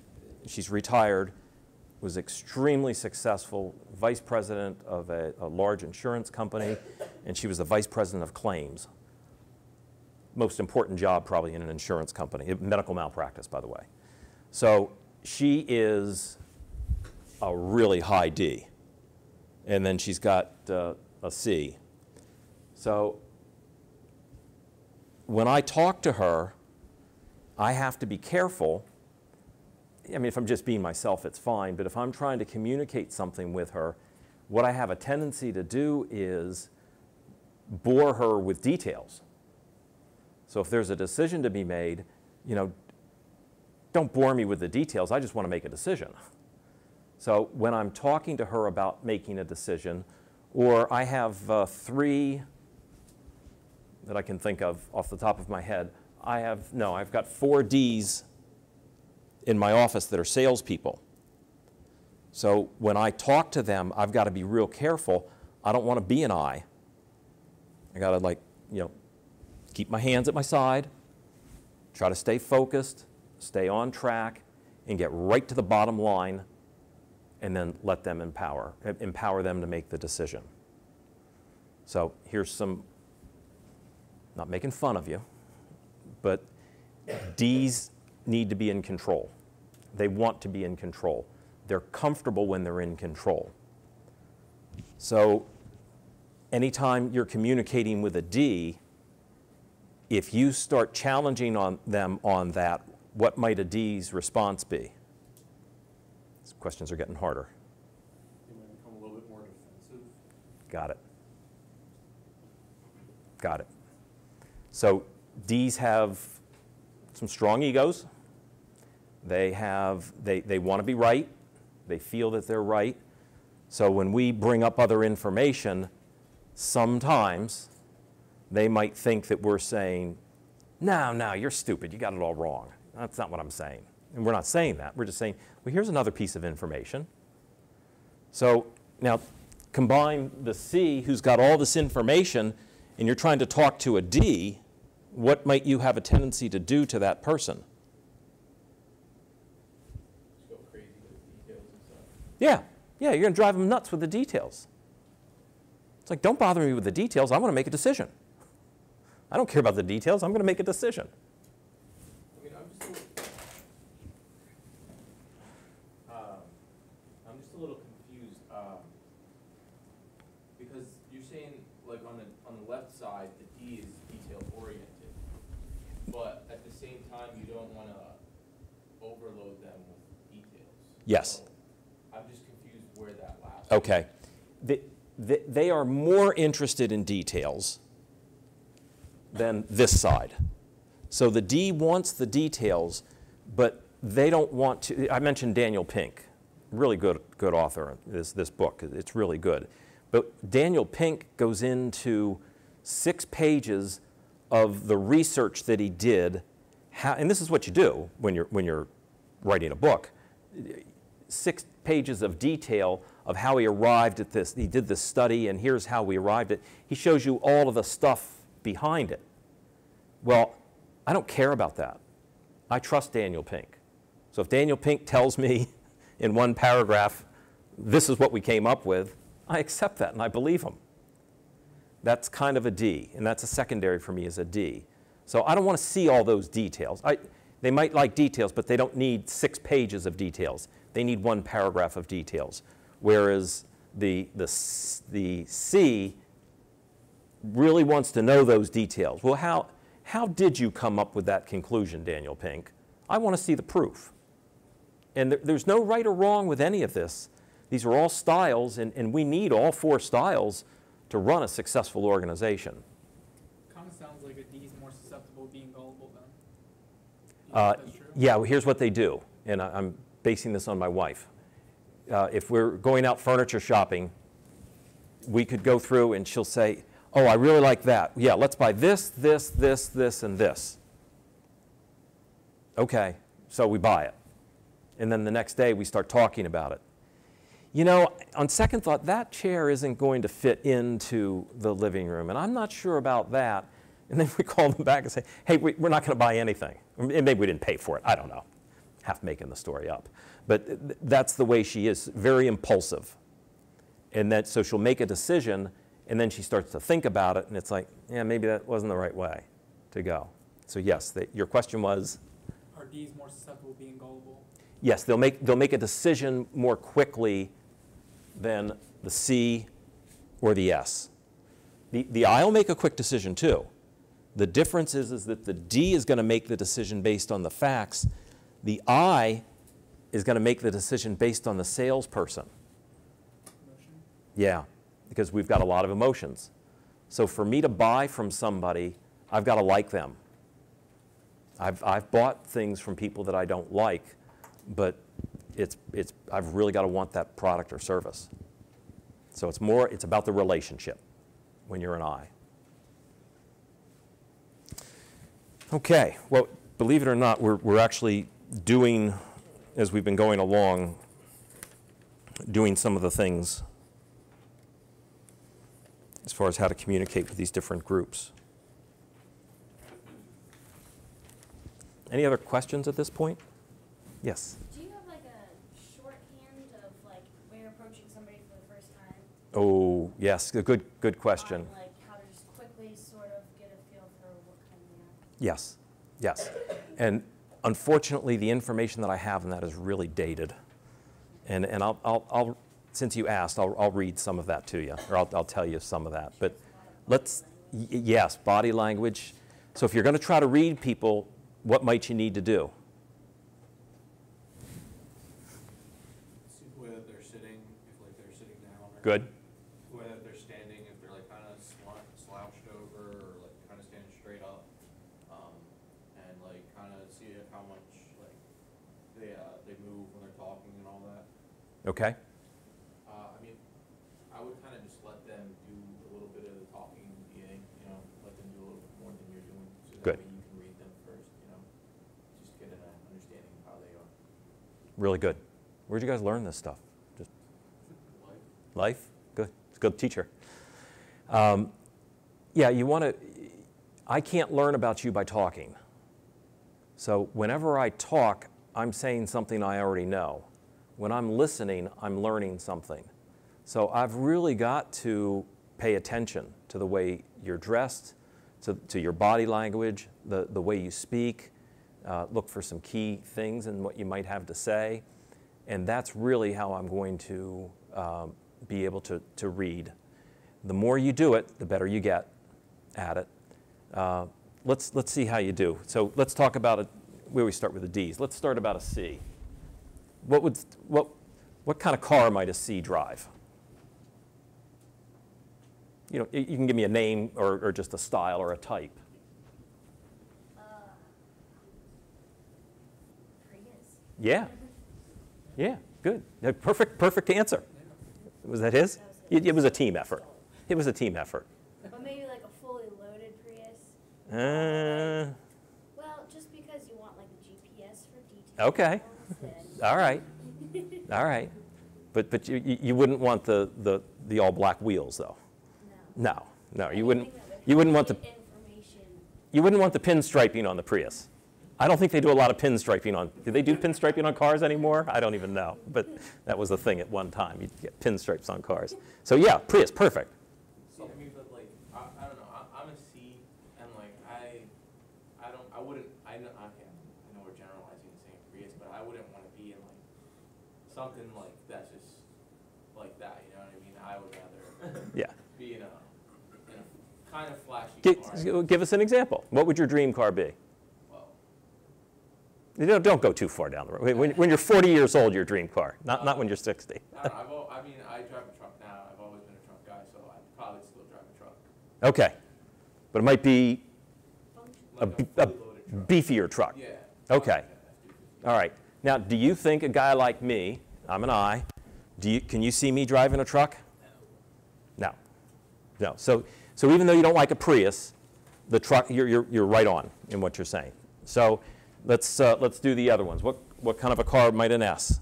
she's retired, was extremely successful, vice president of a, a large insurance company, and she was the vice president of claims most important job probably in an insurance company, medical malpractice, by the way. So she is a really high D. And then she's got uh, a C. So when I talk to her, I have to be careful. I mean, if I'm just being myself, it's fine. But if I'm trying to communicate something with her, what I have a tendency to do is bore her with details. So if there's a decision to be made, you know, don't bore me with the details. I just want to make a decision. So when I'm talking to her about making a decision, or I have uh, three that I can think of off the top of my head. I have, no, I've got four Ds in my office that are salespeople. So when I talk to them, I've got to be real careful. I don't want to be an I. I got to like, you know, keep my hands at my side, try to stay focused, stay on track, and get right to the bottom line, and then let them empower, empower them to make the decision. So here's some, not making fun of you, but D's need to be in control. They want to be in control. They're comfortable when they're in control. So anytime you're communicating with a D, if you start challenging on them on that, what might a D's response be? These questions are getting harder. might become a little bit more defensive. Got it. Got it. So D's have some strong egos. They have they, they want to be right. They feel that they're right. So when we bring up other information, sometimes they might think that we're saying, no, no, you're stupid. You got it all wrong. That's not what I'm saying. And we're not saying that. We're just saying, well, here's another piece of information. So now combine the C who's got all this information and you're trying to talk to a D, what might you have a tendency to do to that person? Yeah, yeah, you're going to drive them nuts with the details. It's like, don't bother me with the details. I want to make a decision. I don't care about the details. I'm going to make a decision. I mean, I'm, just little, um, I'm just a little confused um, because you're saying like on the on the left side the D is detail oriented, but at the same time you don't want to overload them with details. Yes. So I'm just confused where that last. Okay. The, the, they are more interested in details than this side. So the D wants the details, but they don't want to. I mentioned Daniel Pink, really good, good author, this, this book. It's really good. But Daniel Pink goes into six pages of the research that he did. How, and this is what you do when you're, when you're writing a book. Six pages of detail of how he arrived at this. He did this study, and here's how we arrived at He shows you all of the stuff behind it. Well, I don't care about that. I trust Daniel Pink. So if Daniel Pink tells me [laughs] in one paragraph, this is what we came up with, I accept that and I believe him. That's kind of a D, and that's a secondary for me as a D. So I don't want to see all those details. I, they might like details, but they don't need six pages of details. They need one paragraph of details. Whereas the, the, the C really wants to know those details. Well, how, how did you come up with that conclusion, Daniel Pink? I want to see the proof. And there's no right or wrong with any of this. These are all styles, and, and we need all four styles to run a successful organization. Kind of sounds like a D is more susceptible to being gullible, Uh, yeah, well, here's what they do, and I, am basing this on my wife. Uh, if we're going out furniture shopping, we could go through and she'll say, Oh, I really like that. Yeah, let's buy this, this, this, this, and this. Okay, so we buy it. And then the next day we start talking about it. You know, on second thought, that chair isn't going to fit into the living room, and I'm not sure about that. And then [laughs] we call them back and say, hey, we, are not going to buy anything. And maybe we didn't pay for it. I don't know. Half making the story up. But th that's the way she is, very impulsive. And that, so she'll make a decision and then she starts to think about it, and it's like, yeah, maybe that wasn't the right way to go. So yes, the, your question was? Are Ds more susceptible to being gullible? Yes, they'll make, they'll make a decision more quickly than the C or the S. The, the I will make a quick decision too. The difference is, is that the D is going to make the decision based on the facts. The I is going to make the decision based on the salesperson. Emotion? Yeah because we've got a lot of emotions. So for me to buy from somebody, I've got to like them. I've, I've bought things from people that I don't like, but it's, it's, I've really got to want that product or service. So it's more, it's about the relationship when you're an I. Okay, well, believe it or not, we're, we're actually doing, as we've been going along, doing some of the things as far as how to communicate with these different groups. Any other questions at this point? Yes? Do you have like a shorthand of like when you're approaching somebody for the first time? Oh, yes, a good, good question. Yes, yes. and unfortunately, the information that I have on that is really dated. And, and I'll, I'll, I'll since you asked, I'll, I'll read some of that to you, or I'll, I'll tell you some of that. But let's, yes, body language. So if you're going to try to read people, what might you need to do? Whether they're sitting, if like they're sitting down. Good. Whether they're standing, if they're like kind of slouched over or like kind of standing straight up, um, and like kind of see how much like they uh, they move when they're talking and all that. Okay. I would kind of just let them do a little bit of the talking in the beginning, you know, let them do a little bit more than you're doing. So that Good. way you can read them first, you know, just get an understanding of how they are. Really good. Where'd you guys learn this stuff? Just life. Life? Good. It's a good teacher. Um, yeah, you want to, I can't learn about you by talking. So whenever I talk, I'm saying something I already know. When I'm listening, I'm learning something. So I've really got to pay attention to the way you're dressed, to, to your body language, the, the way you speak, uh, look for some key things in what you might have to say. And that's really how I'm going to um, be able to, to read. The more you do it, the better you get at it. Uh, let's, let's see how you do. So let's talk about it. We always start with the D's. Let's start about a C. What, would, what, what kind of car might a C drive? you know, you can give me a name or, or just a style or a type. Uh, yeah. Yeah, good. Perfect, perfect answer. Was that his? It, it was a team effort. It was a team effort. But maybe like a fully loaded Prius. Uh, well, just because you want like a GPS for details. Okay. All right. All right. But, but you, you wouldn't want the, the, the all black wheels though. No, no, you wouldn't. You wouldn't want the you wouldn't want the pinstriping on the Prius. I don't think they do a lot of pinstriping on. Do they do pinstriping on cars anymore? I don't even know. But that was the thing at one time. You'd get pinstripes on cars. So yeah, Prius, perfect. give us an example. What would your dream car be? You know, don't go too far down the road. When, when, you're 40 years old, your dream car, not, uh, not when you're 60. i mean, I drive a truck now. I've always been a truck guy, so I probably still drive a truck. Okay. But it might be like a, a, a, beefier truck. Yeah. Okay. All right. Now, do you think a guy like me, I'm an I, do you, can you see me driving a truck? No. No. So so even though you don't like a Prius, the truck, you're, you're, you're right on in what you're saying. So let's, uh, let's do the other ones. What, what kind of a car might an S?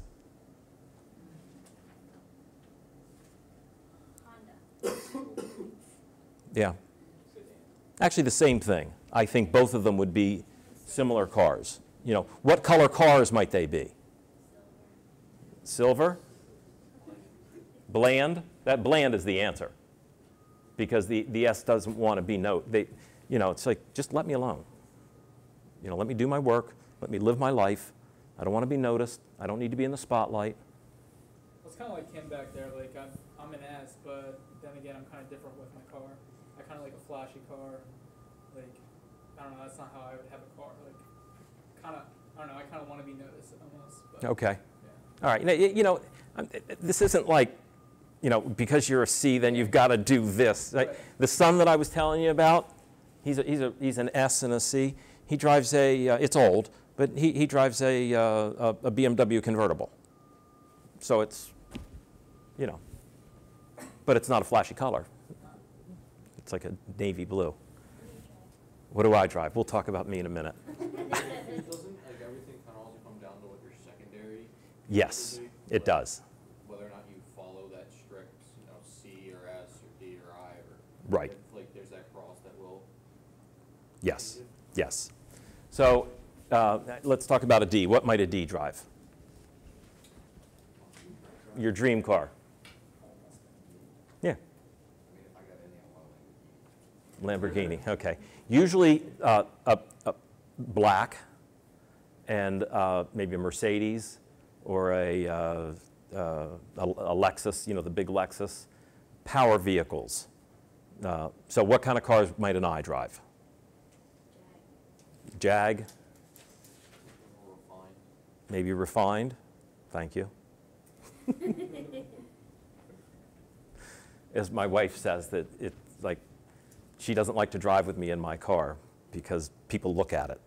Honda. yeah. Actually, the same thing. I think both of them would be similar cars. You know, what color cars might they be? Silver? Bland? That bland is the answer because the, the S doesn't want to be note. They, you know, it's like, just let me alone. You know, let me do my work. Let me live my life. I don't want to be noticed. I don't need to be in the spotlight. Well, it's kind of like him back there. Like, I'm, I'm an S, but then again, I'm kind of different with my car. I kind of like a flashy car. Like, I don't know, that's not how I would have a car. Like, kind of, I don't know, I kind of want to be noticed almost. But, okay. Yeah. All right. you know, this isn't like you know, because you're a C, then you've got to do this. The son that I was telling you about, he's, a, he's, a, he's an S and a C. He drives a, uh, it's old, but he, he drives a, uh, a BMW convertible. So it's, you know, but it's not a flashy color. It's like a navy blue. What do I drive? We'll talk about me in a minute. [laughs] Yes, it does. Right. like there's that cross that will. Yes. Yes. So uh, let's talk about a D. What might a D drive? Your dream car. Yeah. Lamborghini. Okay. Usually uh, a, a black and uh, maybe a Mercedes or a, uh, uh a, Lexus, you know, the big Lexus. Power vehicles. Uh, so what kind of cars might an eye drive? Jag? Refined. Maybe refined. Thank you. As my wife says that it like she doesn't like to drive with me in my car because people look at it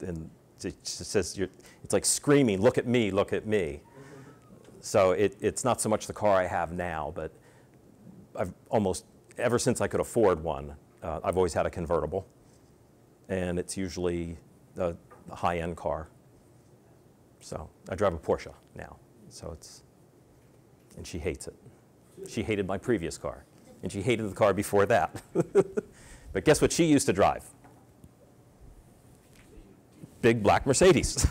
and it says it's like screaming, look at me, look at me. So it, it's not so much the car I have now, but I've almost ever since I could afford one, uh, I've always had a convertible, and it's usually a, a high-end car. So I drive a Porsche now. So it's, and she hates it. She hated my previous car, and she hated the car before that. [laughs] but guess what she used to drive? Big black Mercedes. [laughs]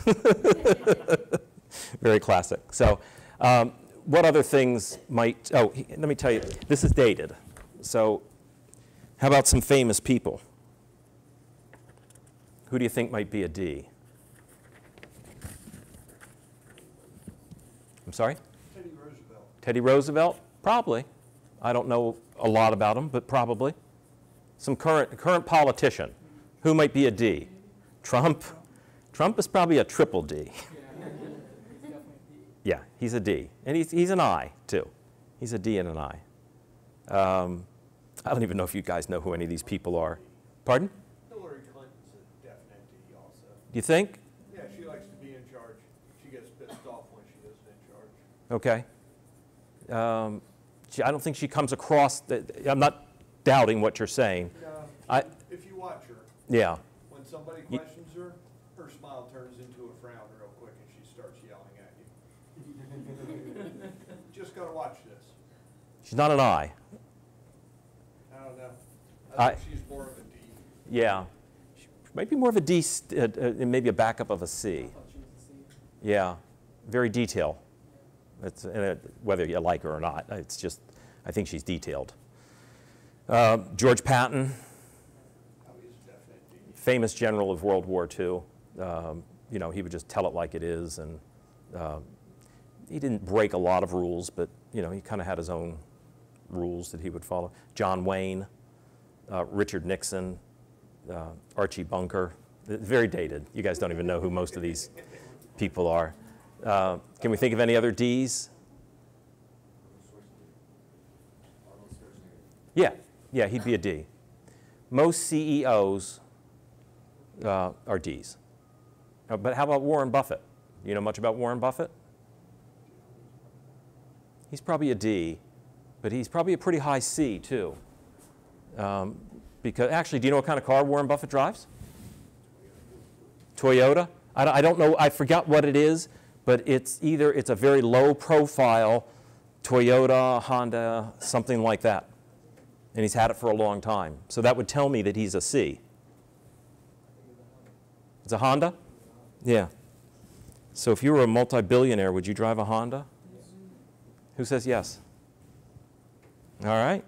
Very classic. So um, what other things might, oh, let me tell you, this is dated. So how about some famous people? Who do you think might be a D? I'm sorry? Teddy Roosevelt. Teddy Roosevelt? Probably. I don't know a lot about him, but probably. Some current, current politician. Who might be a D? Trump? Trump is probably a triple D. yeah, he's [laughs] a D. And he's, he's an I, too. He's a D and an I. Um, I don't even know if you guys know who any of these people are. Pardon? Hillary Clinton's a definite also. You think? Yeah, she likes to be in charge. She gets pissed off when she isn't in charge. Okay. Um, she, I don't think she comes across. The, I'm not doubting what you're saying. No, I, if you watch her. Yeah. When somebody questions you, her, her smile turns into a frown real quick, and she starts yelling at you. [laughs] Just gotta watch this. She's not an eye don't know. I I, she's more of a D. Yeah. She might be more of a D, uh, uh, maybe a backup of a C. Yeah. Very detailed. It's, whether you like her or not, it's just, I think she's detailed. Uh, George Patton, oh, famous general of World War II. Um, you know, he would just tell it like it is, and uh, he didn't break a lot of rules, but you know, he kind of had his own rules that he would follow. John Wayne, uh, Richard Nixon, uh, Archie Bunker, very dated. You guys don't even know who most of these people are. Uh, can we think of any other D's? Yeah, yeah, he'd be a D. Most CEOs uh, are D's. Uh, but how about Warren Buffett? You know much about Warren Buffett? He's probably a D but he's probably a pretty high C too. Um, because actually, do you know what kind of car Warren Buffett drives? Toyota. I, I don't know. I forgot what it is, but it's either it's a very low profile Toyota, Honda, something like that. And he's had it for a long time. So that would tell me that he's a C. It's a Honda? Yeah. So if you were a multi-billionaire, would you drive a Honda? Who says yes? All right.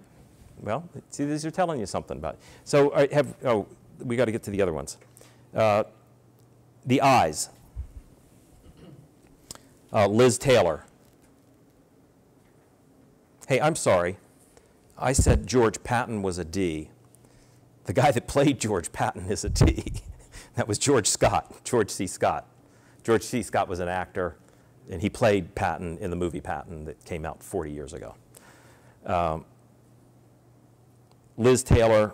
Well, see, these are telling you something about it. So I have, oh, we got to get to the other ones. Uh, the eyes. Uh, Liz Taylor. Hey, I'm sorry. I said George Patton was a D. The guy that played George Patton is a D. [laughs] that was George Scott, George C. Scott. George C. Scott was an actor, and he played Patton in the movie Patton that came out 40 years ago. Um, Liz Taylor,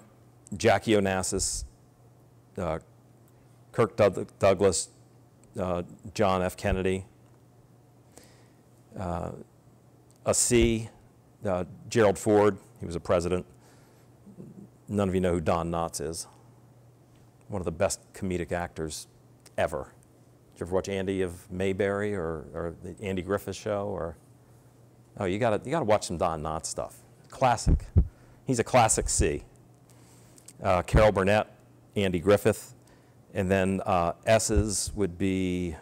Jackie Onassis, uh, Kirk Doug Douglas, uh, John F. Kennedy, uh, a C, uh, Gerald Ford, he was a president. None of you know who Don Knotts is. One of the best comedic actors ever. Did you ever watch Andy of Mayberry or, or the Andy Griffith show? Or Oh, you got you to watch some Don Knotts stuff. Classic. He's a classic C. Uh, Carol Burnett, Andy Griffith, and then uh, S's would be,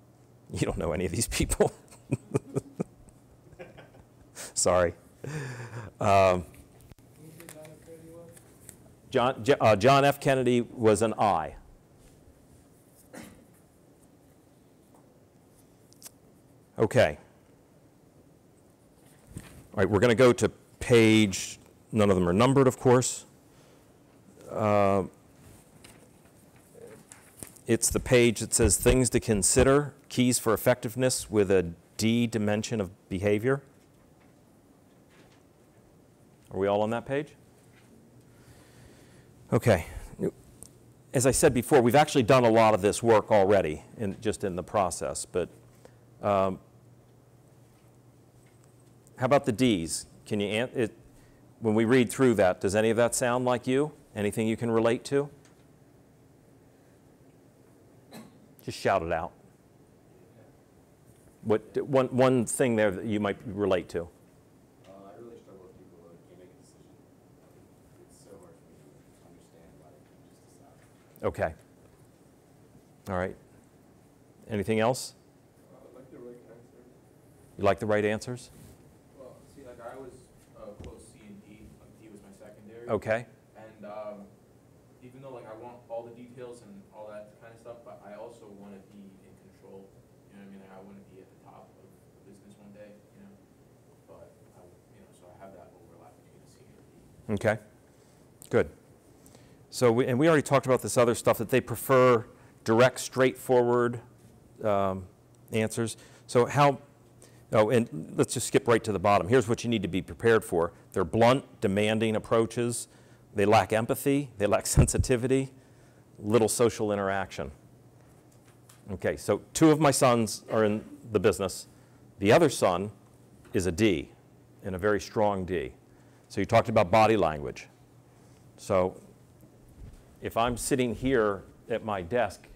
[laughs] you don't know any of these people. [laughs] Sorry. Um, John, uh, John F. Kennedy was an I. Okay. All right, we're going to go to page, none of them are numbered, of course. Uh, it's the page that says things to consider, keys for effectiveness with a D dimension of behavior. Are we all on that page? Okay. As I said before, we've actually done a lot of this work already, in, just in the process, but um, how about the D's? Can you, it, when we read through that, does any of that sound like you? Anything you can relate to? Just shout it out. What, one, one thing there that you might relate to? Okay. All right. Anything else? Uh, like right you like the right answers? there. Okay. And um, even though like I want all the details and all that kind of stuff, but I also want to be in control. You know what I mean? Like I want to be at the top of the business one day. You know, but I, you know, so I have that overlap between the C and a D. Okay. Good. So we, and we already talked about this other stuff that they prefer direct, straightforward um, answers. So how Oh, and let's just skip right to the bottom. Here's what you need to be prepared for. They're blunt, demanding approaches. They lack empathy. They lack [laughs] sensitivity. Little social interaction. Okay, so two of my sons are in the business. The other son is a D, and a very strong D. So you talked about body language. So if I'm sitting here at my desk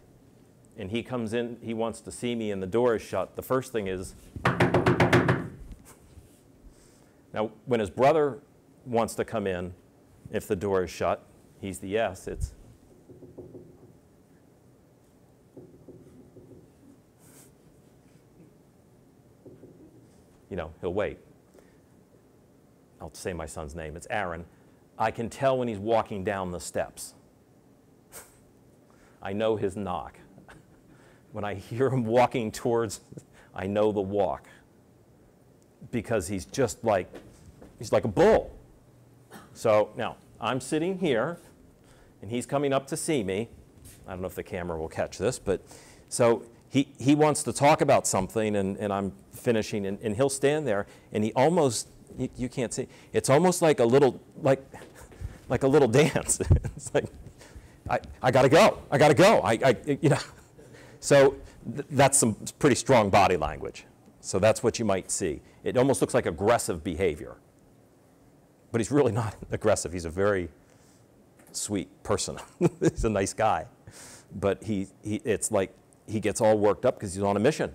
and he comes in, he wants to see me and the door is shut, the first thing is now, when his brother wants to come in, if the door is shut, he's the yes, it's you know, he'll wait. I'll say my son's name, it's Aaron. I can tell when he's walking down the steps. [laughs] I know his knock. [laughs] when I hear him walking towards, I know the walk because he's just like He's like a bull. So now I'm sitting here, and he's coming up to see me. I don't know if the camera will catch this, but so he, he wants to talk about something, and, and I'm finishing, and, and he'll stand there, and he almost, you, you can't see, it's almost like a little, like, like a little [laughs] dance. it's like, I, I gotta go, I gotta go, I, I you know. So th that's some pretty strong body language. So that's what you might see. It almost looks like aggressive behavior but he's really [laughs] not aggressive. He's a very sweet person. [laughs] he's a nice guy. But he, he, it's like he gets all worked up because he's on a mission.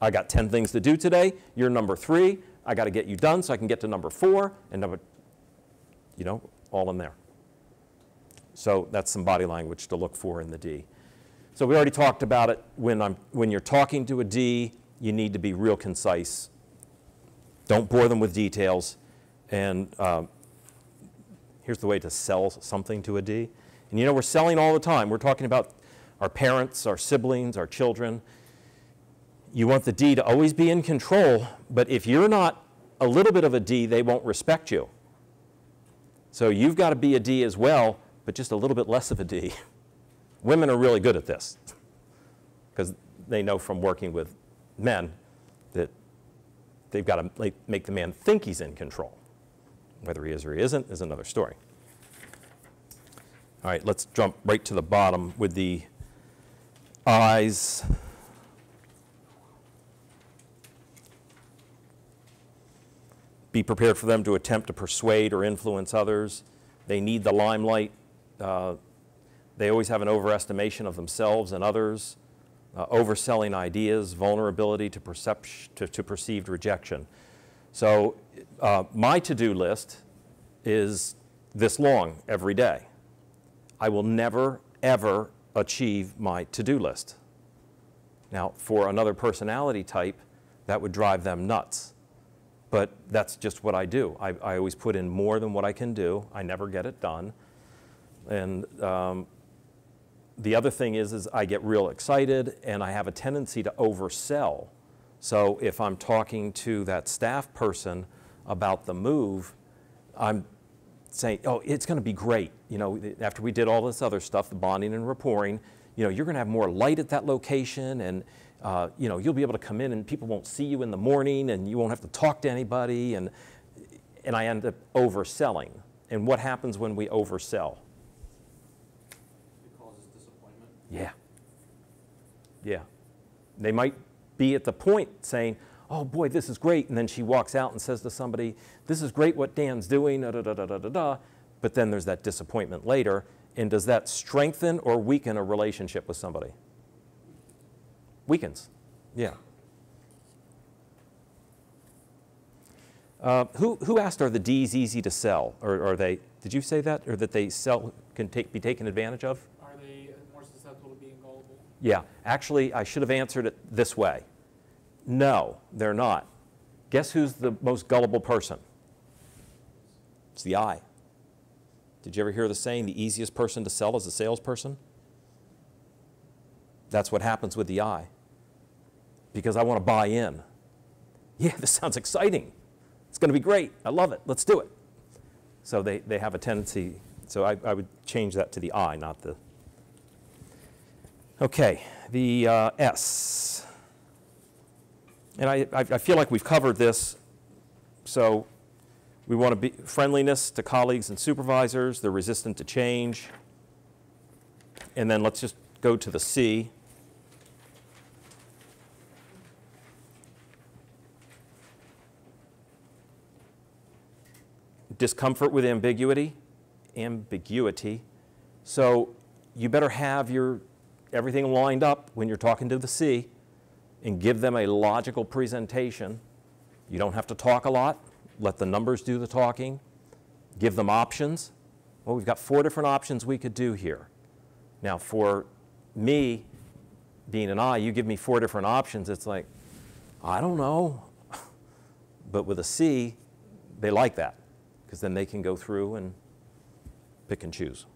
I got 10 things to do today. You're number three. I got to get you done so I can get to number four and number, you know, all in there. So that's some body language to look for in the D. So we already talked about it. When, I'm, when you're talking to a D, you need to be real concise. Don't bore them with details. And um, here's the way to sell something to a D. And you know, we're selling all the time. We're talking about our parents, our siblings, our children. You want the D to always be in control, but if you're not a little bit of a D, they won't respect you. So you've got to be a D as well, but just a little bit less of a D. [laughs] Women are really good at this because [laughs] they know from working with men that they've got to make the man think he's in control. Whether he is or he isn't is another story. All right, let's jump right to the bottom with the eyes. Be prepared for them to attempt to persuade or influence others. They need the limelight. Uh, they always have an overestimation of themselves and others, uh, overselling ideas, vulnerability to, to, to perceived rejection. So uh, my to-do list is this long every day. I will never, ever achieve my to-do list. Now, for another personality type, that would drive them nuts. But that's just what I do. I, I always put in more than what I can do. I never get it done. And um, the other thing is, is I get real excited and I have a tendency to oversell so if I'm talking to that staff person about the move, I'm saying, oh, it's going to be great. You know, after we did all this other stuff, the bonding and rapporting, you know, you're going to have more light at that location and, uh, you know, you'll be able to come in and people won't see you in the morning and you won't have to talk to anybody. And, and I end up overselling. And what happens when we oversell? It causes disappointment. Yeah. Yeah. They might be at the point saying, oh boy, this is great. And then she walks out and says to somebody, this is great what Dan's doing, da da da da da da. da. But then there's that disappointment later. And does that strengthen or weaken a relationship with somebody? Weakens, yeah. Uh, who, who asked, are the D's easy to sell? Or are they, did you say that? Or that they sell, can take, be taken advantage of? Yeah, actually, I should have answered it this way. No, they're not. Guess who's the most gullible person? It's the eye. Did you ever hear the saying, the easiest person to sell is a salesperson? That's what happens with the eye. Because I want to buy in. Yeah, this sounds exciting. It's going to be great. I love it. Let's do it. So they, they have a tendency. So I, I would change that to the eye, not the Okay, the uh, S. And I, I feel like we've covered this, so we want to be friendliness to colleagues and supervisors. They're resistant to change. And then let's just go to the C. Discomfort with ambiguity, ambiguity. So you better have your everything lined up when you're talking to the C and give them a logical presentation. You don't have to talk a lot. Let the numbers do the talking. Give them options. Well, we've got four different options we could do here. Now, for me, being an I, you give me four different options. It's like, I don't know. [laughs] But with a C, they like that because then they can go through and pick and choose.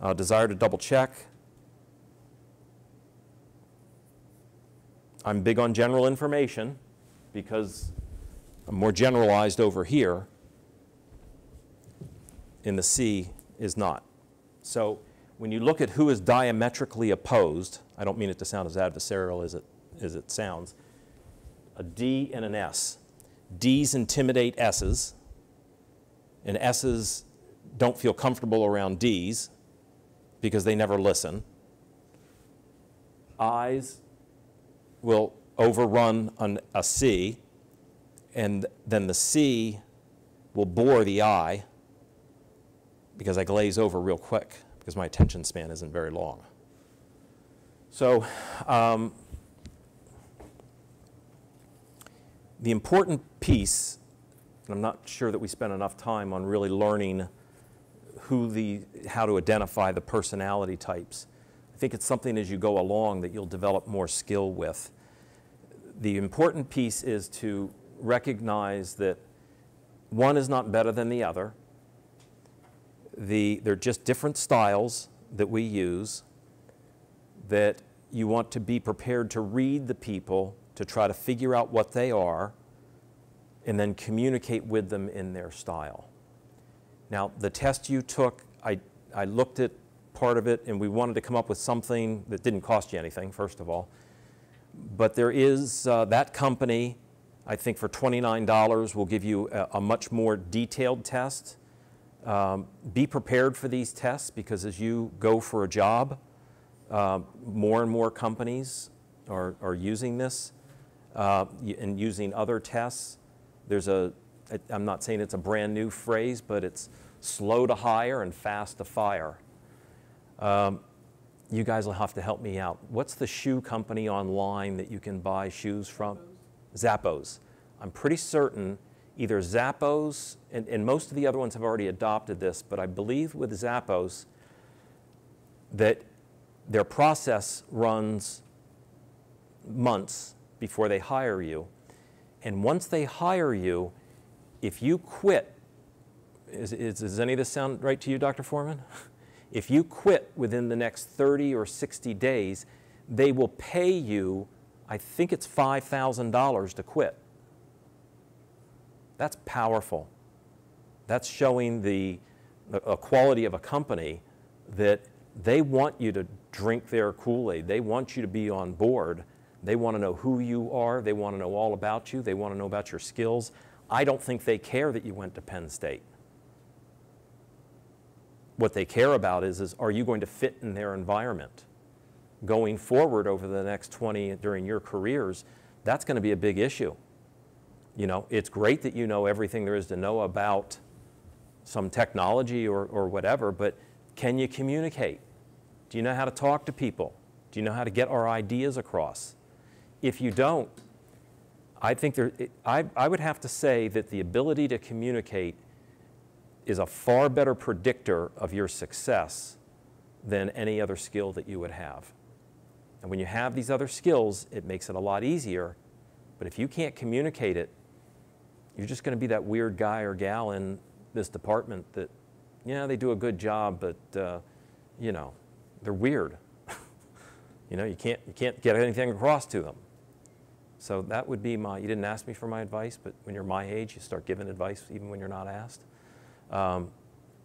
Uh, desire to double check. I'm big on general information because I'm more generalized over here, In the C is not. So when you look at who is diametrically opposed, I don't mean it to sound as adversarial as it, as it sounds, a D and an S. Ds intimidate S's, and S's don't feel comfortable around Ds because they never listen. I's will overrun an, and then the C will bore the eye because I glaze over real quick because my attention span isn't very long. So um, the important piece, and I'm not sure that we spent enough time on really learning who the, how to identify the personality types, think it's something as you go along that you'll develop more skill with. The important piece is to recognize that one is not better than the other. The, they're just different styles that we use that you want to be prepared to read the people to try to figure out what they are and then communicate with them in their style. Now, the test you took, I, I looked at part of it, and we wanted to come up with something that didn't cost you anything, first of all. But there is uh, that company, I think for $29 will give you a, a much more detailed test. Um, be prepared for these tests because as you go for a job, uh, more and more companies are, are using this uh, and using other tests. There's a, I'm not saying it's a brand new phrase, but it's slow to hire and fast to fire. Um, you guys will have to help me out. What's the shoe company online that you can buy shoes from? Zappos. Zappos. I'm pretty certain either Zappos, and, and most of the other ones have already adopted this, but I believe with Zappos that their process runs months before they hire you. And once they hire you, if you quit, is, is, does any of this sound right to you, Dr. Foreman? [laughs] If you quit within the next 30 or 60 days, they will pay you, I think it's $5,000 to quit. That's powerful. That's showing the, the quality of a company that they want you to drink their Kool-Aid. They want you to be on board. They want to know who you are. They want to know all about you. They want to know about your skills. I don't think they care that you went to Penn State what they care about is, is are you going to fit in their environment? Going forward over the next 20 during your careers, that's going to be a big issue. You know, it's great that you know everything there is to know about some technology or, or whatever, but can you communicate? Do you know how to talk to people? Do you know how to get our ideas across? If you don't, I think there, I, I would have to say that the ability to communicate is a far better predictor of your success than any other skill that you would have. And when you have these other skills, it makes it a lot easier. But if you can't communicate it, you're just going to be that weird guy or gal in this department that, yeah, they do a good job, but, uh, you know, they're weird. [laughs] you know, you can't, you can't get anything across to them. So that would be my, you didn't ask me for my advice, but when you're my age, you start giving advice even when you're not asked um,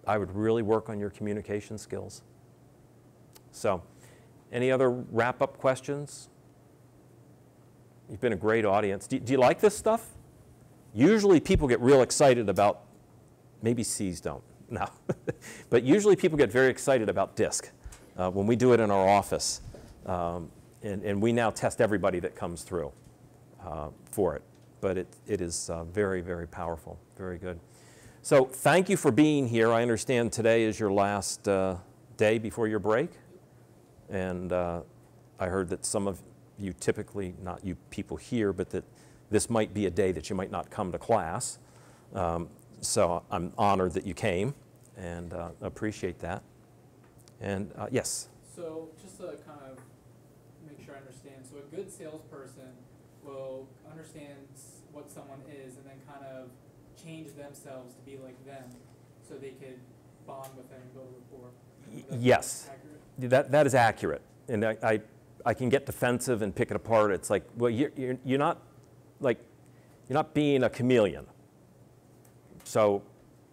I would really work on your communication skills. So any other wrap-up questions? You've been a great audience. Do, do, you like this stuff? Usually people get real excited about, maybe C's don't, [laughs] no. but usually people get very excited about disk uh, when we do it in our office. Um, and, and, we now test everybody that comes through uh, for it. But it, it is uh, very, very powerful, very good. So thank you for being here. I understand today is your last uh, day before your break. And uh, I heard that some of you typically, not you people here, but that this might be a day that you might not come to class. Um, so I'm honored that you came and uh, appreciate that. And uh, yes? So just to kind of make sure I understand. So a good salesperson will understand what someone is and then kind of – change themselves to be like them so they could bond with them and build rapport. That's yes, that, that is accurate. And I, I, I, can get defensive and pick it apart. It's like, well, you're, you're, you're not like, you're not being a chameleon. So,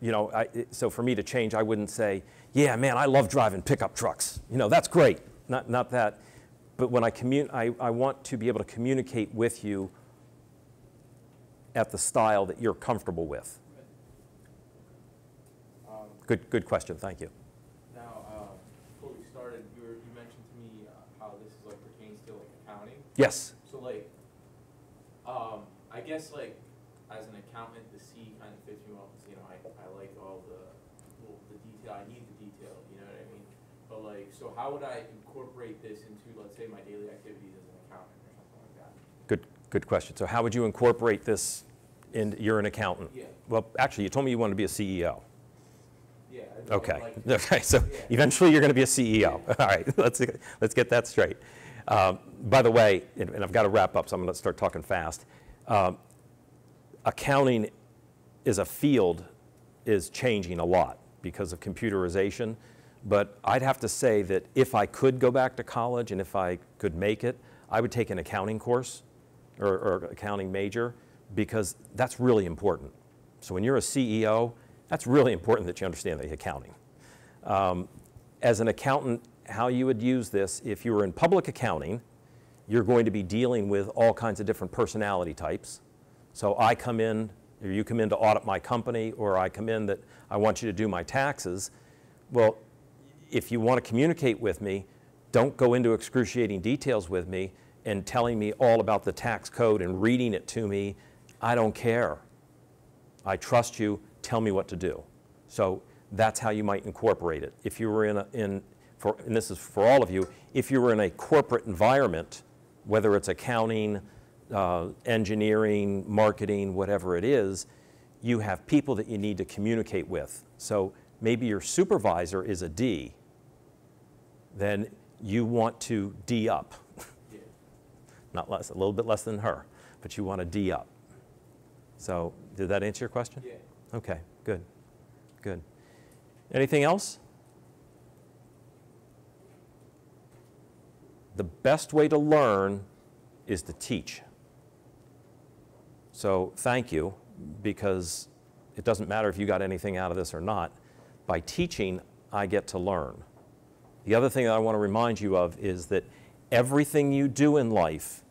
you know, I, so for me to change, I wouldn't say, yeah, man, I love driving pickup trucks. You know, that's great. Not, not that. But when I commute, I, I want to be able to communicate with you at the style that you're comfortable with? good, good question. Thank you. Now, uh, before we started, you, were, you mentioned to me uh, how this is like pertains to like accounting. Yes. So like, um, I guess like as an accountant, the C kind of fits me well because you know I, I like all the well, the detail. I need the detail. You know what I mean? But like, so how would I incorporate this into let's say my daily activities? Good question. So how would you incorporate this in, you're an accountant? Yeah. Well, actually, you told me you wanted to be a CEO. Yeah. Okay. Like [laughs] okay. So yeah. eventually you're going to be a CEO. Yeah. [laughs] All right. Let's, let's get that straight. Um, by the way, and, and, I've got to wrap up, so I'm going to start talking fast. Um, accounting is a field is changing a lot because of computerization. But I'd have to say that if I could go back to college and if I could make it, I would take an accounting course or, or accounting major because that's really important. So when you're a CEO, that's really important that you understand the accounting. Um, as an accountant, how you would use this, if you were in public accounting, you're going to be dealing with all kinds of different personality types. So I come in, or you come in to audit my company, or I come in that I want you to do my taxes. Well, if you want to communicate with me, don't go into excruciating details with me and telling me all about the tax code and reading it to me, I don't care. I trust you, tell me what to do. So that's how you might incorporate it. If you were in, a, in for, and this is for all of you, if you were in a corporate environment, whether it's accounting, uh, engineering, marketing, whatever it is, you have people that you need to communicate with. So maybe your supervisor is a D, then you want to D up not less, a little bit less than her, but you want to D up. So did that answer your question? Yeah. Okay, good, good. Anything else? The best way to learn is to teach. So thank you, because it doesn't matter if you got anything out of this or not. By teaching, I get to learn. The other thing that I want to remind you of is that everything you do in life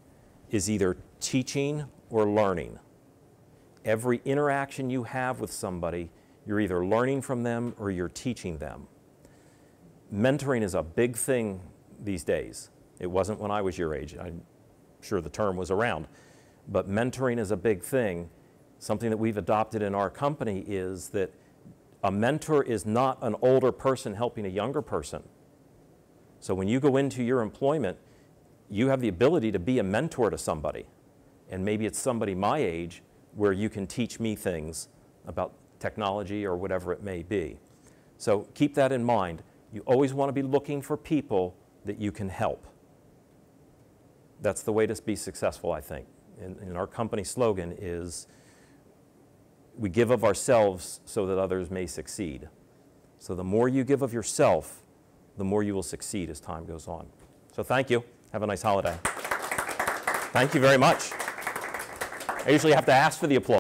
is either teaching or learning. Every interaction you have with somebody, you're either learning from them or you're teaching them. Mentoring is a big thing these days. It wasn't when I was your age. I'm sure the term was around. But mentoring is a big thing. Something that we've adopted in our company is that a mentor is not an older person helping a younger person. So when you go into your employment, you have the ability to be a mentor to somebody. And maybe it's somebody my age where you can teach me things about technology or whatever it may be. So keep that in mind. You always want to be looking for people that you can help. That's the way to be successful, I think. And, and our company slogan is we give of ourselves so that others may succeed. So the more you give of yourself, the more you will succeed as time goes on. So thank you. Have a nice holiday. Thank you very much. I usually have to ask for the applause.